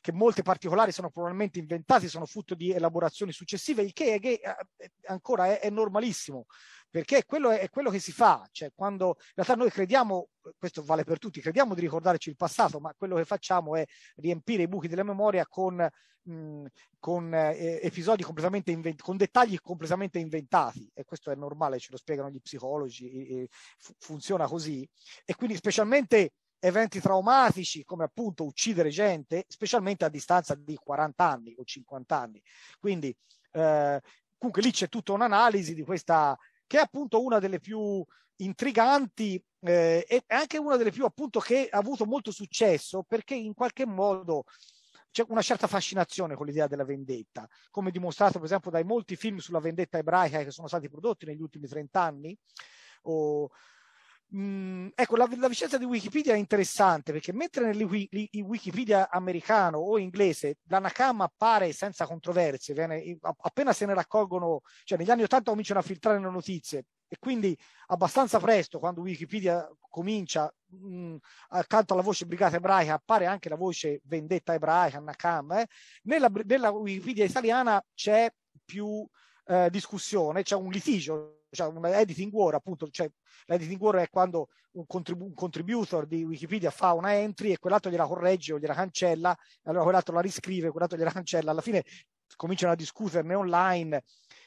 che molti particolari sono probabilmente inventati, sono frutto di elaborazioni successive, il che, è, che eh, ancora è, è normalissimo perché quello è, è, quello che si fa, cioè quando in realtà noi crediamo, questo vale per tutti, crediamo di ricordarci il passato, ma quello che facciamo è riempire i buchi della memoria con, mh, mm, con eh, episodi completamente inventati, con dettagli completamente inventati e questo è normale, ce lo spiegano gli psicologi, e, e funziona così e quindi specialmente eventi traumatici come appunto uccidere gente, specialmente a distanza di 40 anni o 50 anni. Quindi eh, comunque lì c'è tutta un'analisi di questa che è appunto una delle più intriganti eh, e anche una delle più appunto che ha avuto molto successo perché in qualche modo c'è una certa fascinazione con l'idea della vendetta, come dimostrato per esempio dai molti film sulla vendetta ebraica che sono stati prodotti negli ultimi 30 anni o Mm, ecco, la, la, vicenda di Wikipedia è interessante perché mentre nel Wikipedia americano o inglese l'anacama appare senza controversie, viene, appena se ne raccolgono, cioè negli anni 80 cominciano a filtrare le notizie e quindi abbastanza presto quando Wikipedia comincia, mh, mm, accanto alla voce brigata ebraica appare anche la voce vendetta ebraica, anacama, eh? nella, nella Wikipedia italiana c'è più eh, discussione, c'è un litigio cioè un editing war, appunto, cioè l'editing war è quando un, contribu- un, contributor di Wikipedia fa una entry e quell'altro gliela corregge o gliela cancella, allora quell'altro la riscrive, quell'altro gliela cancella, alla fine cominciano a discuterne online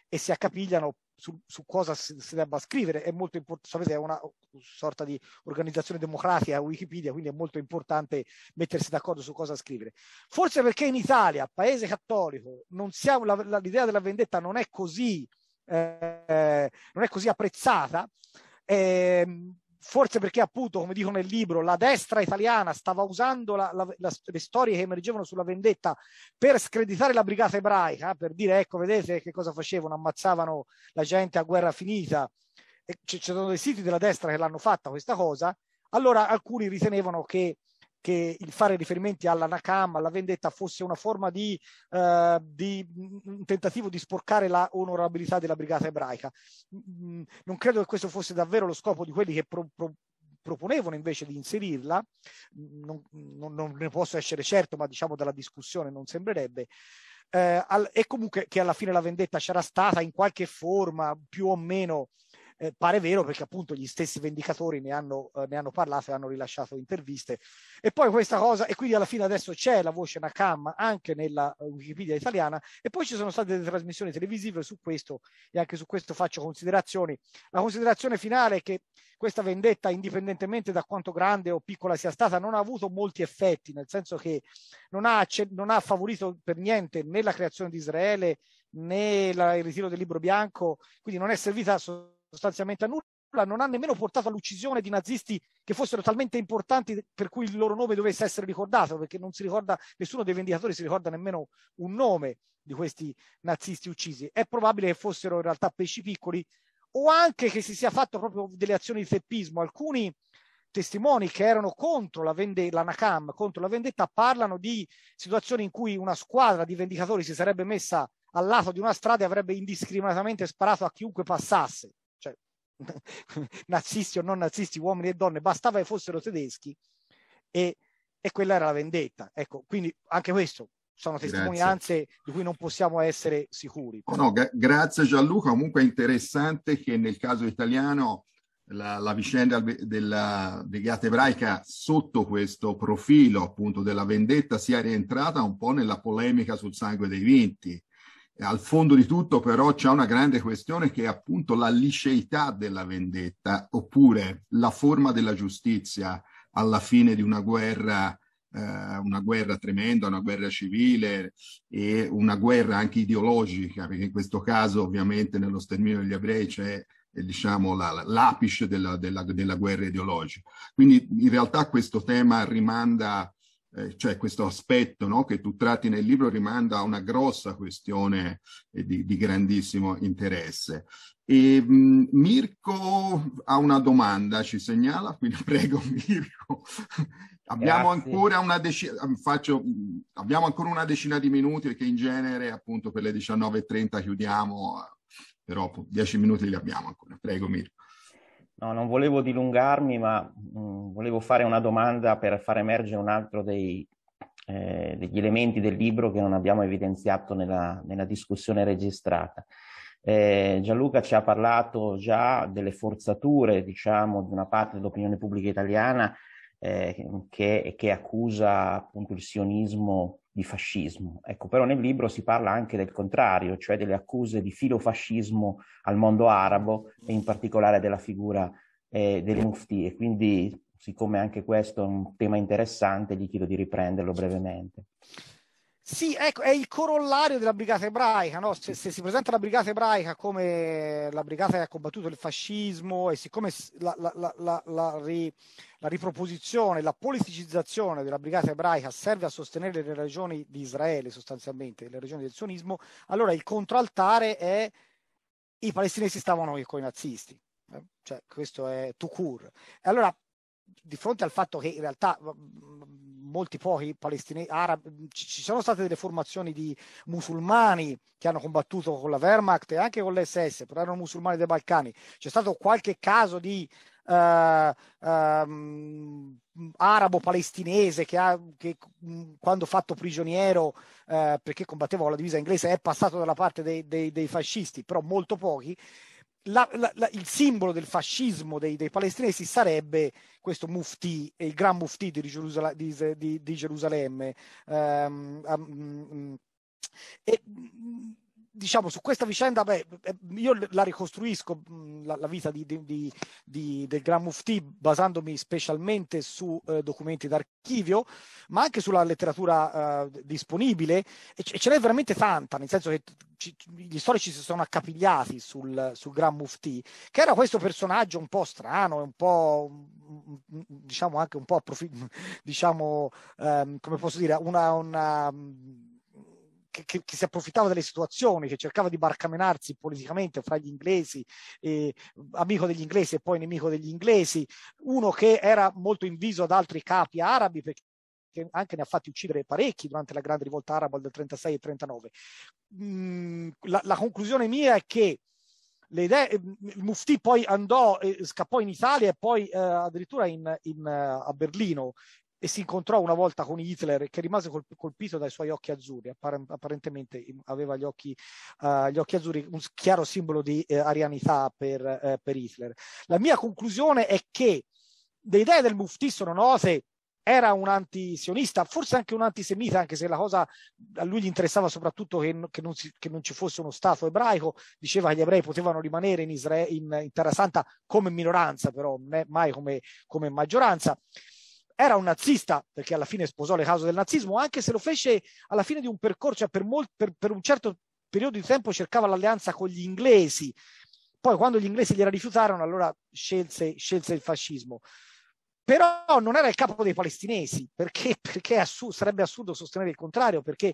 e si accapigliano su, su cosa si, si, debba scrivere. È molto importante, sapete, è una sorta di organizzazione democratica Wikipedia, quindi è molto importante mettersi d'accordo su cosa scrivere. Forse perché in Italia, paese cattolico, siamo, la, la, l'idea della vendetta non è così eh, non è così apprezzata, eh, forse perché appunto, come dico nel libro, la destra italiana stava usando la, la, la, le storie che emergevano sulla vendetta per screditare la brigata ebraica, per dire ecco vedete che cosa facevano, ammazzavano la gente a guerra finita, ci sono dei siti della destra che l'hanno fatta questa cosa, allora alcuni ritenevano che che il fare riferimenti alla Nakam, alla vendetta, fosse una forma di, eh, di mm, un tentativo di sporcare la onorabilità della brigata ebraica. Mm, mm, non credo che questo fosse davvero lo scopo di quelli che pro, pro, proponevano invece di inserirla, non, non, non, ne posso essere certo, ma diciamo dalla discussione non sembrerebbe. Eh, al, e comunque che alla fine la vendetta c'era stata in qualche forma più o meno eh, pare vero perché appunto gli stessi vendicatori ne hanno, eh, ne hanno parlato e hanno rilasciato interviste. E poi questa cosa, e quindi alla fine adesso c'è la voce Nakam anche nella eh, Wikipedia italiana, e poi ci sono state delle trasmissioni televisive su questo, e anche su questo faccio considerazioni. La considerazione finale è che questa vendetta, indipendentemente da quanto grande o piccola sia stata, non ha avuto molti effetti, nel senso che non ha, non ha favorito per niente né la creazione di Israele né la, il ritiro del libro bianco, quindi non è servita a sostanzialmente a nulla, non ha nemmeno portato all'uccisione di nazisti che fossero talmente importanti per cui il loro nome dovesse essere ricordato, perché non si ricorda, nessuno dei vendicatori si ricorda nemmeno un nome di questi nazisti uccisi. È probabile che fossero in realtà pesci piccoli o anche che si sia fatto proprio delle azioni di teppismo. Alcuni testimoni che erano contro la vende- l'Anacam, contro la vendetta, parlano di situazioni in cui una squadra di vendicatori si sarebbe messa al lato di una strada e avrebbe indiscriminatamente sparato a chiunque passasse. nazisti o non nazisti, uomini e donne, bastava che fossero tedeschi e, e quella era la vendetta. Ecco, quindi anche questo sono testimonianze grazie. di cui non possiamo essere sicuri. No, no, gra- grazie Gianluca, comunque è interessante che nel caso italiano la, la vicenda della brigata ebraica sotto questo profilo appunto della vendetta sia rientrata un po' nella polemica sul sangue dei vinti, eh, al fondo di tutto però c'è una grande questione che è appunto la liceità della vendetta oppure la forma della giustizia alla fine di una guerra eh, una guerra tremenda, una guerra civile e una guerra anche ideologica, perché in questo caso ovviamente nello sterminio degli ebrei c'è eh, diciamo, la, l'apice della, della, della, guerra ideologica. Quindi in realtà questo tema rimanda eh, cioè questo aspetto no, che tu tratti nel libro rimanda a una grossa questione eh, di, di, grandissimo interesse. E, mh, Mirko ha una domanda, ci segnala, quindi prego Mirko. abbiamo, ancora decina, ehm, faccio, abbiamo ancora una decina di minuti perché in genere appunto per le 19.30 chiudiamo, eh, però 10 minuti li abbiamo ancora. Prego Mirko. No, non volevo dilungarmi, ma mh, mm, volevo fare una domanda per far emergere un altro dei, eh, degli elementi del libro che non abbiamo evidenziato nella, nella discussione registrata. Eh, Gianluca ci ha parlato già delle forzature, diciamo, di una parte dell'opinione pubblica italiana Ehm, che, che, accusa appunto il sionismo di fascismo. Ecco, però nel libro si parla anche del contrario, cioè delle accuse di filofascismo al mondo arabo e in particolare della figura eh, del Mufti. E quindi, siccome anche questo è un tema interessante, gli chiedo di riprenderlo brevemente. Sì, ecco, è il corollario della brigata ebraica, no? se, se, si presenta la brigata ebraica come la brigata che ha combattuto il fascismo e siccome la, la, la, la ri, riproposizione, la politicizzazione della brigata ebraica serve a sostenere le regioni di Israele sostanzialmente, le regioni del sionismo, allora il contraltare è i palestinesi stavano con i nazisti, eh? cioè questo è Tukur. Allora, di fronte al fatto che in realtà molti pochi palestinesi arabi, mm, ci sono state delle formazioni di musulmani che hanno combattuto con la Wehrmacht e anche con l'SS, però erano musulmani dei Balcani. C'è stato qualche caso di Uh, um, arabo-palestinese che, ha, che mh, mm, quando fatto prigioniero uh, perché combatteva con la divisa inglese è passato dalla parte dei, dei, dei, fascisti, però molto pochi la, la, la, il simbolo del fascismo dei, dei, palestinesi sarebbe questo mufti, il gran mufti di, Gerusal- di, di, di Gerusalemme. Um, um, e mm, diciamo su questa vicenda, beh, eh, io la ricostruisco la, la vita di, di, di, del Gran Mufti basandomi specialmente su eh, documenti d'archivio, ma anche sulla letteratura eh, disponibile e ce, ce n'è veramente tanta, nel senso che ci, gli storici si sono accapigliati sul, sul Gran Mufti, che era questo personaggio un po' strano, e un po' diciamo anche un po' approf- diciamo ehm, come posso dire, una, una che, che, si approfittava delle situazioni, che cercava di barcamenarsi politicamente fra gli inglesi, eh, amico degli inglesi e poi nemico degli inglesi, uno che era molto inviso ad altri capi arabi perché che anche ne ha fatti uccidere parecchi durante la grande rivolta araba del 36 e 39. Mm, la, la, conclusione mia è che le idee, il Mufti poi andò, scappò in Italia e poi eh, addirittura in, in, eh, a Berlino e si incontrò una volta con Hitler che rimase colpito dai suoi occhi azzurri, apparentemente aveva gli occhi, uh, gli occhi azzurri, un chiaro simbolo di uh, arianità per, uh, per, Hitler. La mia conclusione è che le idee del Mufti sono note, era un antisionista, forse anche un antisemita, anche se la cosa a lui gli interessava soprattutto che, che, non, si, che non, ci fosse uno Stato ebraico, diceva che gli ebrei potevano rimanere in, Isra- in, in Terra Santa come minoranza, però non mai come, come maggioranza era un nazista, perché alla fine sposò le cause del nazismo, anche se lo fece alla fine di un percorso, cioè per, molt, per, per un certo periodo di tempo cercava l'alleanza con gli inglesi, poi quando gli inglesi gliela rifiutarono allora scelse, scelse il fascismo però non era il capo dei palestinesi perché, perché assurdo, sarebbe assurdo sostenere il contrario perché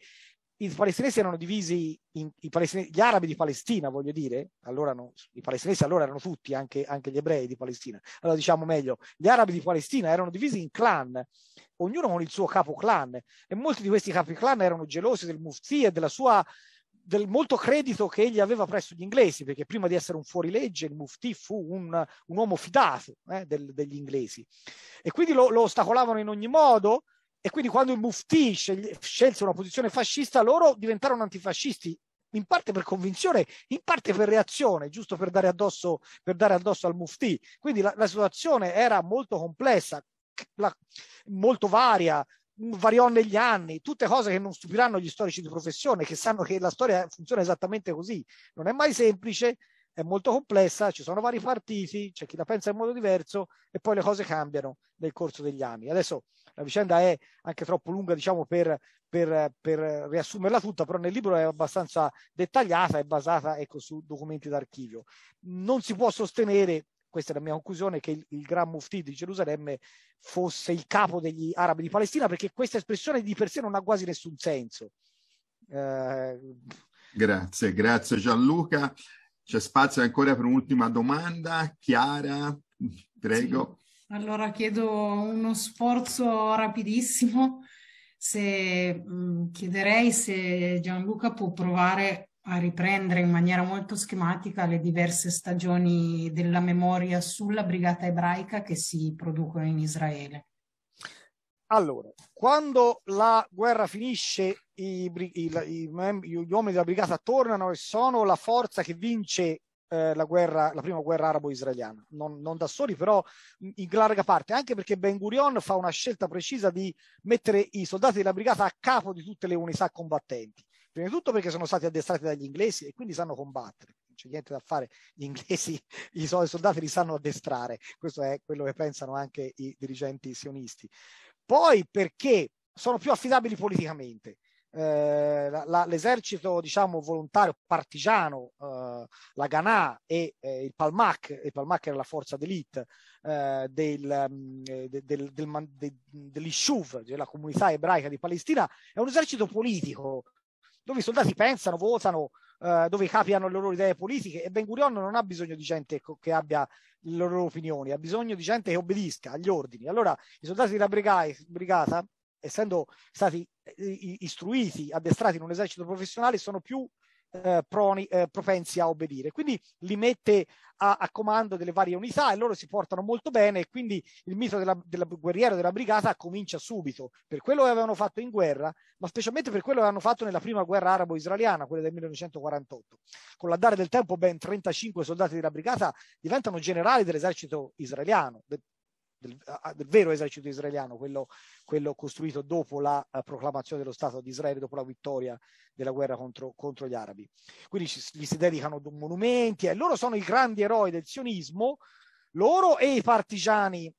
i palestinesi erano divisi, in, i palestinesi, gli arabi di Palestina, voglio dire, allora no, i palestinesi allora erano tutti, anche, anche, gli ebrei di Palestina, allora diciamo meglio, gli arabi di Palestina erano divisi in clan, ognuno con il suo capo clan, e molti di questi capi clan erano gelosi del mufti e della sua, del molto credito che egli aveva presso gli inglesi, perché prima di essere un fuorilegge il mufti fu un, un uomo fidato eh, del, degli inglesi, e quindi lo, lo ostacolavano in ogni modo, e quindi quando il Mufti scelse una posizione fascista, loro diventarono antifascisti, in parte per convinzione, in parte per reazione, giusto per dare addosso, per dare addosso al Mufti. Quindi la, la situazione era molto complessa, la, molto varia, variò negli anni, tutte cose che non stupiranno gli storici di professione, che sanno che la storia funziona esattamente così. Non è mai semplice, è molto complessa, ci sono vari partiti, c'è chi la pensa in modo diverso e poi le cose cambiano nel corso degli anni. Adesso la vicenda è anche troppo lunga diciamo, per, per, per, riassumerla tutta, però nel libro è abbastanza dettagliata e basata ecco, su documenti d'archivio. Non si può sostenere questa è la mia conclusione, che il, il Gran Mufti di Gerusalemme fosse il capo degli arabi di Palestina, perché questa espressione di per sé non ha quasi nessun senso. Eh... Grazie, grazie Gianluca. C'è spazio ancora per un'ultima domanda. Chiara, prego. Sì. Allora chiedo uno sforzo rapidissimo, se, mh, mm, chiederei se Gianluca può provare a riprendere in maniera molto schematica le diverse stagioni della memoria sulla brigata ebraica che si producono in Israele. Allora, quando la guerra finisce, i, i, i, gli uomini della brigata tornano e sono la forza che vince eh, la, guerra, la, prima guerra arabo-israeliana, non, non, da soli, però in larga parte, anche perché Ben Gurion fa una scelta precisa di mettere i soldati della brigata a capo di tutte le unità combattenti. Prima di tutto perché sono stati addestrati dagli inglesi e quindi sanno combattere, non c'è niente da fare, gli inglesi, i soldati li sanno addestrare, questo è quello che pensano anche i dirigenti sionisti. Poi perché sono più affidabili politicamente, eh, l'esercito diciamo volontario partigiano, eh, la Ghanà e eh, il Palmac, il Palmac era la forza d'elite del, del, del, del, dell'Ishuv, della comunità ebraica di Palestina, è un esercito politico dove i soldati pensano, votano, dove i capi hanno le loro idee politiche e Ben Gurion non ha bisogno di gente che abbia le loro opinioni, ha bisogno di gente che obbedisca agli ordini. Allora i soldati della brigata essendo stati eh, istruiti, addestrati in un esercito professionale, sono più eh, proni, eh, propensi a obbedire. Quindi li mette a, a, comando delle varie unità e loro si portano molto bene e quindi il mito della, della guerriero della brigata comincia subito, per quello che avevano fatto in guerra, ma specialmente per quello che hanno fatto nella prima guerra arabo-israeliana, quella del 1948. Con l'andare del tempo ben 35 soldati della brigata diventano generali dell'esercito israeliano, del, del vero esercito israeliano, quello, quello costruito dopo la uh, proclamazione dello Stato di Israele, dopo la vittoria della guerra contro, contro gli arabi. Quindi ci, gli si dedicano monumenti e loro sono i grandi eroi del sionismo, loro e i partigiani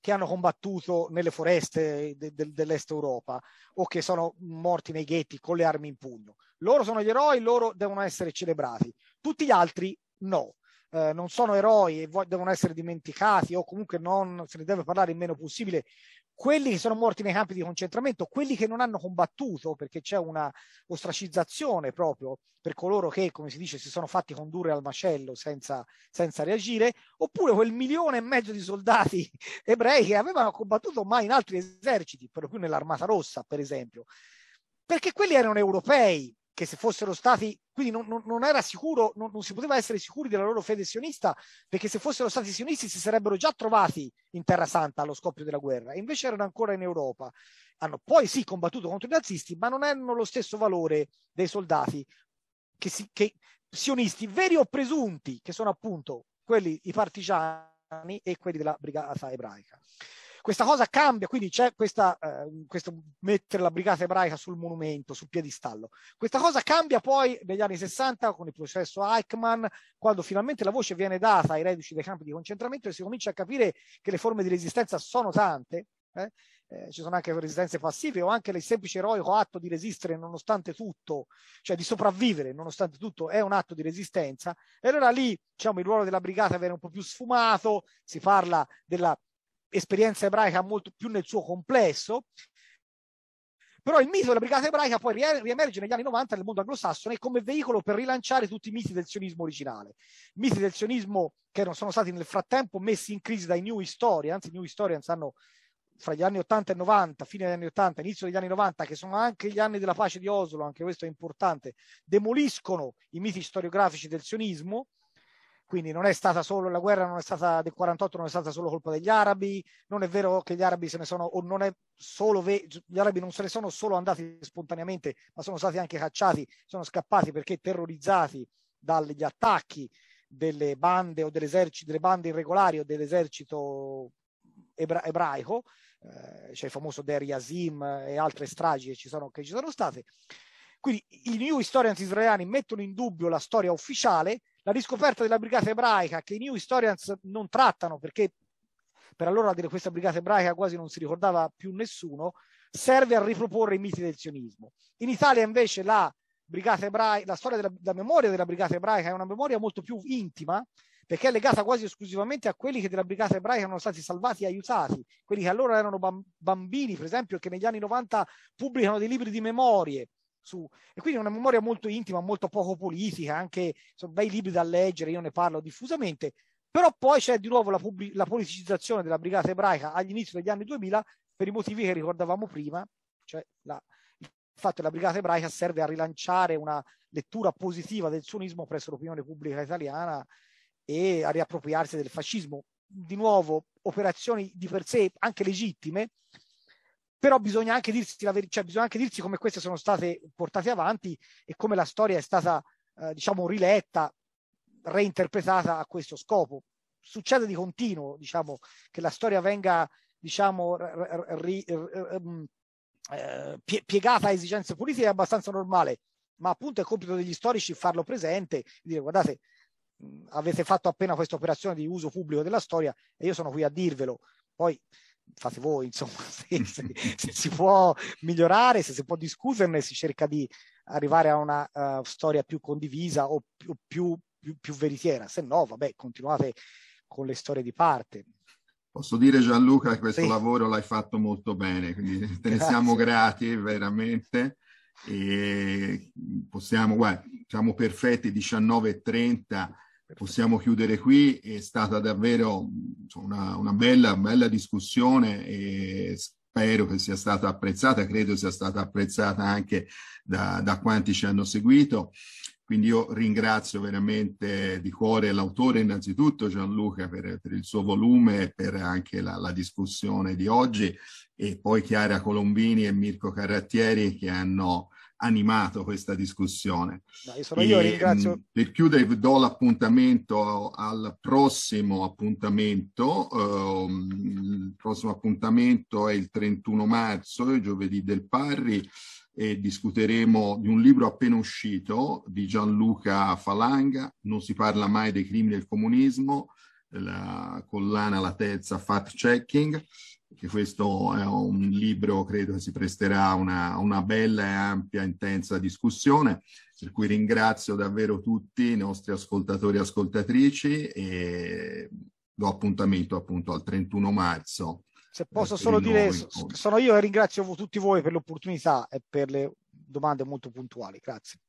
che hanno combattuto nelle foreste de, de, dell'est Europa o che sono morti nei ghetti con le armi in pugno. Loro sono gli eroi, loro devono essere celebrati, tutti gli altri no. Eh, non sono eroi e vo- devono essere dimenticati o comunque non se ne deve parlare il meno possibile, quelli che sono morti nei campi di concentramento, quelli che non hanno combattuto, perché c'è una ostracizzazione proprio per coloro che, come si dice, si sono fatti condurre al macello senza, senza reagire, oppure quel milione e mezzo di soldati ebrei che avevano combattuto mai in altri eserciti, per lo più nell'Armata Rossa, per esempio, perché quelli erano europei, che se fossero stati, quindi non, non, non era sicuro, non, non, si poteva essere sicuri della loro fede sionista, perché se fossero stati sionisti si sarebbero già trovati in Terra Santa allo scoppio della guerra, e invece erano ancora in Europa. Hanno poi sì combattuto contro i nazisti, ma non hanno lo stesso valore dei soldati che, si, che sionisti veri o presunti, che sono appunto quelli, i partigiani e quelli della brigata ebraica. Questa cosa cambia, quindi c'è questa, eh, questo mettere la brigata ebraica sul monumento, sul piedistallo. Questa cosa cambia poi negli anni 60 con il processo Eichmann, quando finalmente la voce viene data ai reduci dei campi di concentramento e si comincia a capire che le forme di resistenza sono tante. Eh? Eh, ci sono anche resistenze passive o anche il semplice eroico atto di resistere nonostante tutto, cioè di sopravvivere nonostante tutto, è un atto di resistenza. E allora lì diciamo, il ruolo della brigata viene un po' più sfumato, si parla della esperienza ebraica molto più nel suo complesso, però il mito della brigata ebraica poi riemerge negli anni 90 nel mondo anglosassone come veicolo per rilanciare tutti i miti del sionismo originale, miti del sionismo che non sono stati nel frattempo messi in crisi dai New Historians, i New Historians hanno fra gli anni 80 e 90, fine degli anni 80, inizio degli anni 90, che sono anche gli anni della pace di Oslo, anche questo è importante, demoliscono i miti storiografici del sionismo quindi non è stata solo la guerra, non è stata del 48, non è stata solo colpa degli arabi, non è vero che gli arabi se ne sono o non è solo ve- gli arabi non se ne sono solo andati spontaneamente, ma sono stati anche cacciati, sono scappati perché terrorizzati dagli attacchi delle bande o dell'esercito delle bande irregolari o dell'esercito ebra- ebraico, eh, c'è cioè il famoso Der Yazim e altre stragi che ci sono, che ci sono state. Quindi i new historians israeliani mettono in dubbio la storia ufficiale la riscoperta della brigata ebraica che i New Historians non trattano perché per allora di questa brigata ebraica quasi non si ricordava più nessuno, serve a riproporre i miti del sionismo. In Italia invece la brigata ebraica, la storia della la memoria della brigata ebraica è una memoria molto più intima perché è legata quasi esclusivamente a quelli che della brigata ebraica erano stati salvati e aiutati, quelli che allora erano bambini, per esempio, che negli anni 90 pubblicano dei libri di memorie, su, e quindi una memoria molto intima, molto poco politica, anche sono bei libri da leggere, io ne parlo diffusamente, però poi c'è di nuovo la, pubblic- la politicizzazione della brigata ebraica all'inizio degli anni 2000 per i motivi che ricordavamo prima, cioè la, il fatto che la brigata ebraica serve a rilanciare una lettura positiva del sionismo presso l'opinione pubblica italiana e a riappropriarsi del fascismo. Di nuovo, operazioni di per sé anche legittime, però bisogna anche dirsi la verità, cioè bisogna anche dirsi come queste sono state portate avanti e come la storia è stata, eh, diciamo, riletta, reinterpretata a questo scopo. Succede di continuo, diciamo, che la storia venga, diciamo, ri, eh, piegata a esigenze politiche è abbastanza normale, ma appunto è compito degli storici farlo presente e dire guardate, avete fatto appena questa operazione di uso pubblico della storia e io sono qui a dirvelo. Poi fate voi, insomma, se, se, se, si può migliorare, se si può discuterne, si cerca di arrivare a una uh, storia più condivisa o più, più, più, più veritiera, se no, vabbè, continuate con le storie di parte. Posso dire Gianluca che questo sì. lavoro l'hai fatto molto bene, quindi te ne siamo grati veramente e possiamo, guarda, siamo perfetti 19 e 30 possiamo chiudere qui, è stata davvero una, una bella, bella discussione e spero che sia stata apprezzata, credo sia stata apprezzata anche da, da quanti ci hanno seguito. Quindi io ringrazio veramente di cuore l'autore innanzitutto Gianluca per, per, il suo volume e per anche la, la, discussione di oggi e poi Chiara Colombini e Mirko Carrattieri che hanno animato questa discussione. Dai, sono e, io, ringrazio. Mm, per chiudere do l'appuntamento al prossimo appuntamento. Ehm, il prossimo appuntamento è il 31 marzo, giovedì del Parri, e discuteremo di un libro appena uscito di Gianluca Falanga, Non si parla mai dei crimini del comunismo, la collana La Terza Fact Checking che questo è un libro credo che si presterà a una, una, bella e ampia, intensa discussione, per cui ringrazio davvero tutti i nostri ascoltatori e ascoltatrici e do appuntamento appunto al 31 marzo. Se posso solo dire, sono io e ringrazio tutti voi per l'opportunità e per le domande molto puntuali. Grazie.